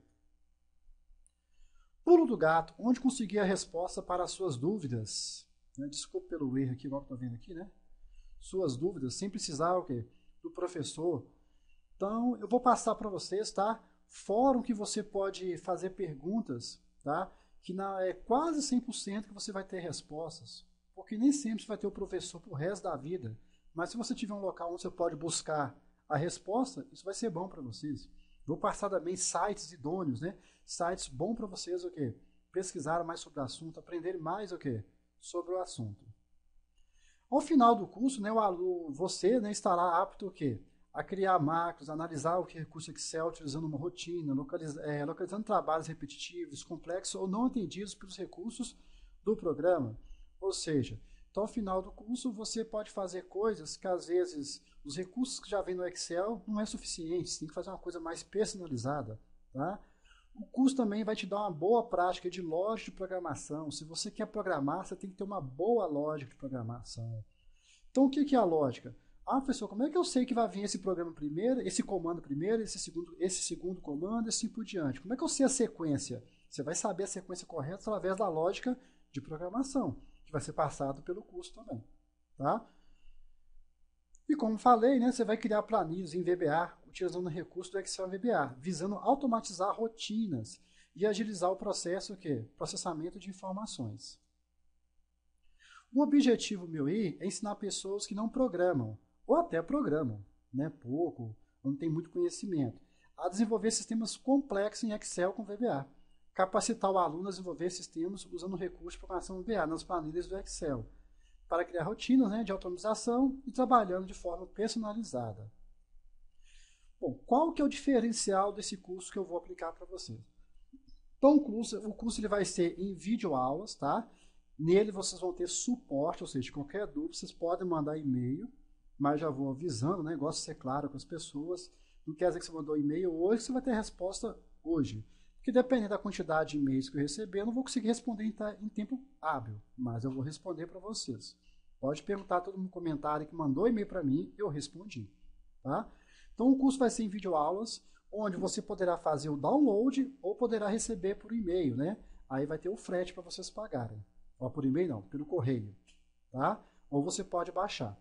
pulo do gato, onde conseguir a resposta para as suas dúvidas. Né, desculpe Desculpa pelo erro aqui, igual que estou vendo aqui, né? Suas dúvidas, sem precisar o quê? Do professor. Então, eu vou passar para vocês, tá? Fórum que você pode fazer perguntas, tá? Que na, é quase 100% que você vai ter respostas. Porque nem sempre você vai ter o professor o resto da vida. Mas se você tiver um local onde você pode buscar a resposta, isso vai ser bom para vocês. Vou passar também sites idôneos, né? Sites bom para vocês o quê? Pesquisar mais sobre o assunto, aprender mais o quê? Sobre o assunto. Ao final do curso, né, o aluno, você né, estará apto o quê? a criar macros, analisar o que recurso é Excel utilizando uma rotina, localiza, é, localizando trabalhos repetitivos, complexos ou não atendidos pelos recursos do programa. Ou seja, então, ao final do curso, você pode fazer coisas que às vezes os recursos que já vem no Excel não é suficiente, você tem que fazer uma coisa mais personalizada. Tá? O curso também vai te dar uma boa prática de lógica de programação. Se você quer programar, você tem que ter uma boa lógica de programação. Então, o que é a lógica? Ah, professor, como é que eu sei que vai vir esse programa primeiro, esse comando primeiro, esse segundo, esse segundo comando, esse assim por diante? Como é que eu sei a sequência? Você vai saber a sequência correta através da lógica de programação, que vai ser passado pelo curso também. Tá? E como falei, né, você vai criar planilhas em VBA, utilizando recursos do Excel VBA, visando automatizar rotinas e agilizar o processo, o quê? processamento de informações. O objetivo meu aí é ensinar pessoas que não programam, ou até programam, né, pouco, não tem muito conhecimento, a desenvolver sistemas complexos em Excel com VBA. Capacitar o aluno a desenvolver sistemas usando recursos de programação VBA nas planilhas do Excel para criar rotinas né, de automatização e trabalhando de forma personalizada. Bom, qual que é o diferencial desse curso que eu vou aplicar para vocês? Então, o curso, o curso ele vai ser em aulas, tá? Nele vocês vão ter suporte, ou seja, qualquer dúvida, vocês podem mandar e-mail, mas já vou avisando, né? Gosto de ser claro com as pessoas. Não quer dizer que você mandou e-mail hoje, você vai ter resposta hoje que dependendo da quantidade de e-mails que eu receber, eu não vou conseguir responder em, tempo hábil, mas eu vou responder para vocês. Pode perguntar todo mundo comentário que mandou e-mail para mim, eu respondi. Tá? Então o curso vai ser em videoaulas, onde você poderá fazer o download ou poderá receber por e-mail, né? Aí vai ter o frete para vocês pagarem. Ó, por e-mail não, pelo correio. Tá? Ou você pode baixar.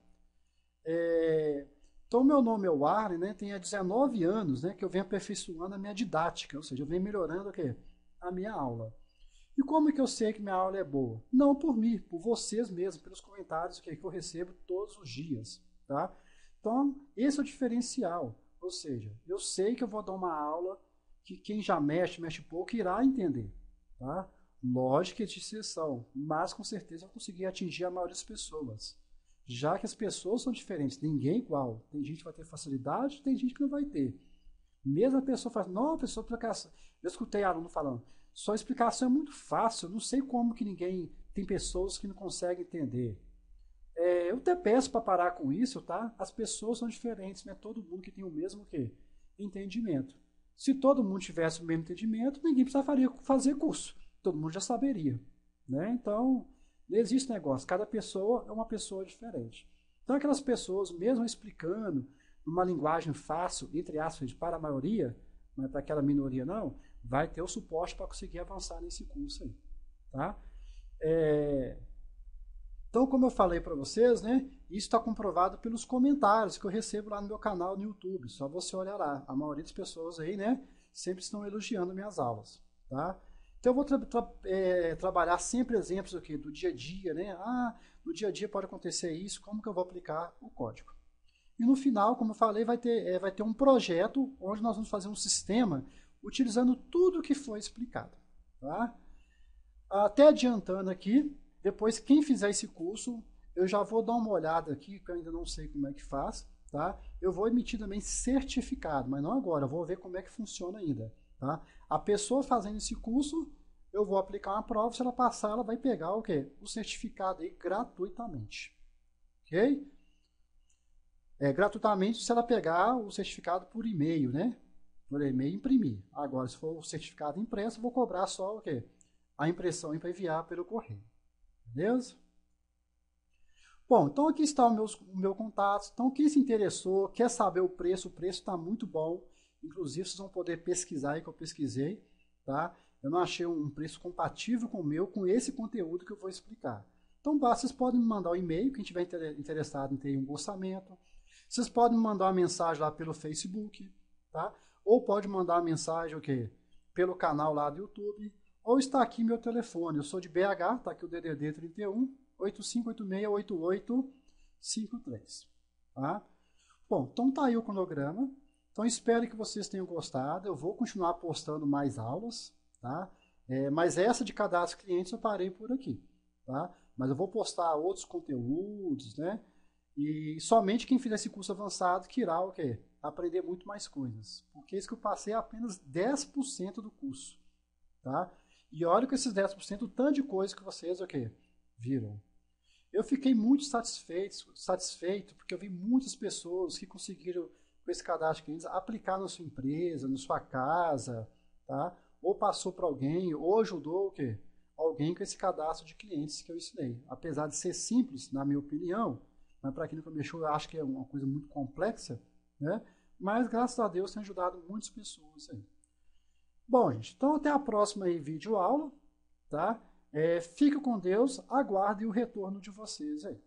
É, então, meu nome é o Arlen, né, tem há 19 anos né, que eu venho aperfeiçoando a minha didática, ou seja, eu venho melhorando o quê? a minha aula. E como é que eu sei que minha aula é boa? Não por mim, por vocês mesmos, pelos comentários que eu recebo todos os dias. Tá? Então, esse é o diferencial. Ou seja, eu sei que eu vou dar uma aula que quem já mexe, mexe pouco, irá entender. Tá? Lógico que é de exceção, mas com certeza eu consegui atingir a maioria das pessoas já que as pessoas são diferentes, ninguém é igual. Tem gente que vai ter facilidade, tem gente que não vai ter. Mesmo a pessoa fala, não, a pessoa explicação. Eu escutei aluno falando, sua explicação é muito fácil, não sei como que ninguém. Tem pessoas que não conseguem entender. É, eu até peço para parar com isso, tá? As pessoas são diferentes, não é todo mundo que tem o mesmo o quê? entendimento. Se todo mundo tivesse o mesmo entendimento, ninguém precisaria fazer curso. Todo mundo já saberia. Né? Então, não existe negócio. Cada pessoa é uma pessoa diferente. Então, aquelas pessoas, mesmo explicando uma linguagem fácil, entre aspas, para a maioria, não é para aquela minoria, não, vai ter o suporte para conseguir avançar nesse curso aí. Tá? É... Então, como eu falei para vocês, né, isso está comprovado pelos comentários que eu recebo lá no meu canal no YouTube. Só você olhar lá. A maioria das pessoas aí né, sempre estão elogiando minhas aulas. Tá? Então eu vou tra tra é, trabalhar sempre exemplos aqui do dia a dia, né? Ah, no dia a dia pode acontecer isso, como que eu vou aplicar o código? E no final, como eu falei, vai ter, é, vai ter um projeto onde nós vamos fazer um sistema utilizando tudo que foi explicado. Tá? Até adiantando aqui, depois quem fizer esse curso, eu já vou dar uma olhada aqui, que eu ainda não sei como é que faz. Tá? Eu vou emitir também certificado, mas não agora, eu vou ver como é que funciona ainda. Tá? A pessoa fazendo esse curso, eu vou aplicar uma prova, se ela passar, ela vai pegar o quê? O certificado aí gratuitamente. OK? É, gratuitamente se ela pegar o certificado por e-mail, né? Por e-mail imprimir. Agora, se for o certificado impresso, vou cobrar só o quê? A impressão para enviar pelo correio. Beleza? Bom, então aqui está o meu, o meu contato. Então, quem se interessou, quer saber o preço, o preço está muito bom. Inclusive, vocês vão poder pesquisar aí que eu pesquisei, tá? Eu não achei um preço compatível com o meu, com esse conteúdo que eu vou explicar. Então, basta, vocês podem me mandar um e-mail, quem estiver interessado em ter um orçamento. Vocês podem me mandar uma mensagem lá pelo Facebook, tá? Ou pode mandar uma mensagem, o quê? Pelo canal lá do YouTube. Ou está aqui meu telefone. Eu sou de BH, está aqui o DDD 31 8586 8853, tá? Bom, então tá aí o cronograma. Então espero que vocês tenham gostado. Eu vou continuar postando mais aulas, tá? É, mas essa de cadastro clientes eu parei por aqui, tá? Mas eu vou postar outros conteúdos, né? E somente quem fizer esse curso avançado que irá o quê? Aprender muito mais coisas. Porque isso que eu passei é apenas 10% do curso, tá? E olha com esses 10% o tanto de coisa que vocês, o quê? Viram. Eu fiquei muito satisfeito, satisfeito porque eu vi muitas pessoas que conseguiram com esse cadastro de clientes aplicar na sua empresa, na sua casa, tá? Ou passou para alguém, ou ajudou o quê? Alguém com esse cadastro de clientes que eu ensinei. Apesar de ser simples, na minha opinião, mas para quem nunca mexeu, eu acho que é uma coisa muito complexa, né? Mas graças a Deus tem ajudado muitas pessoas aí. Bom, gente, então até a próxima aí, vídeo aula, tá? É, fica com Deus, aguarde o retorno de vocês aí.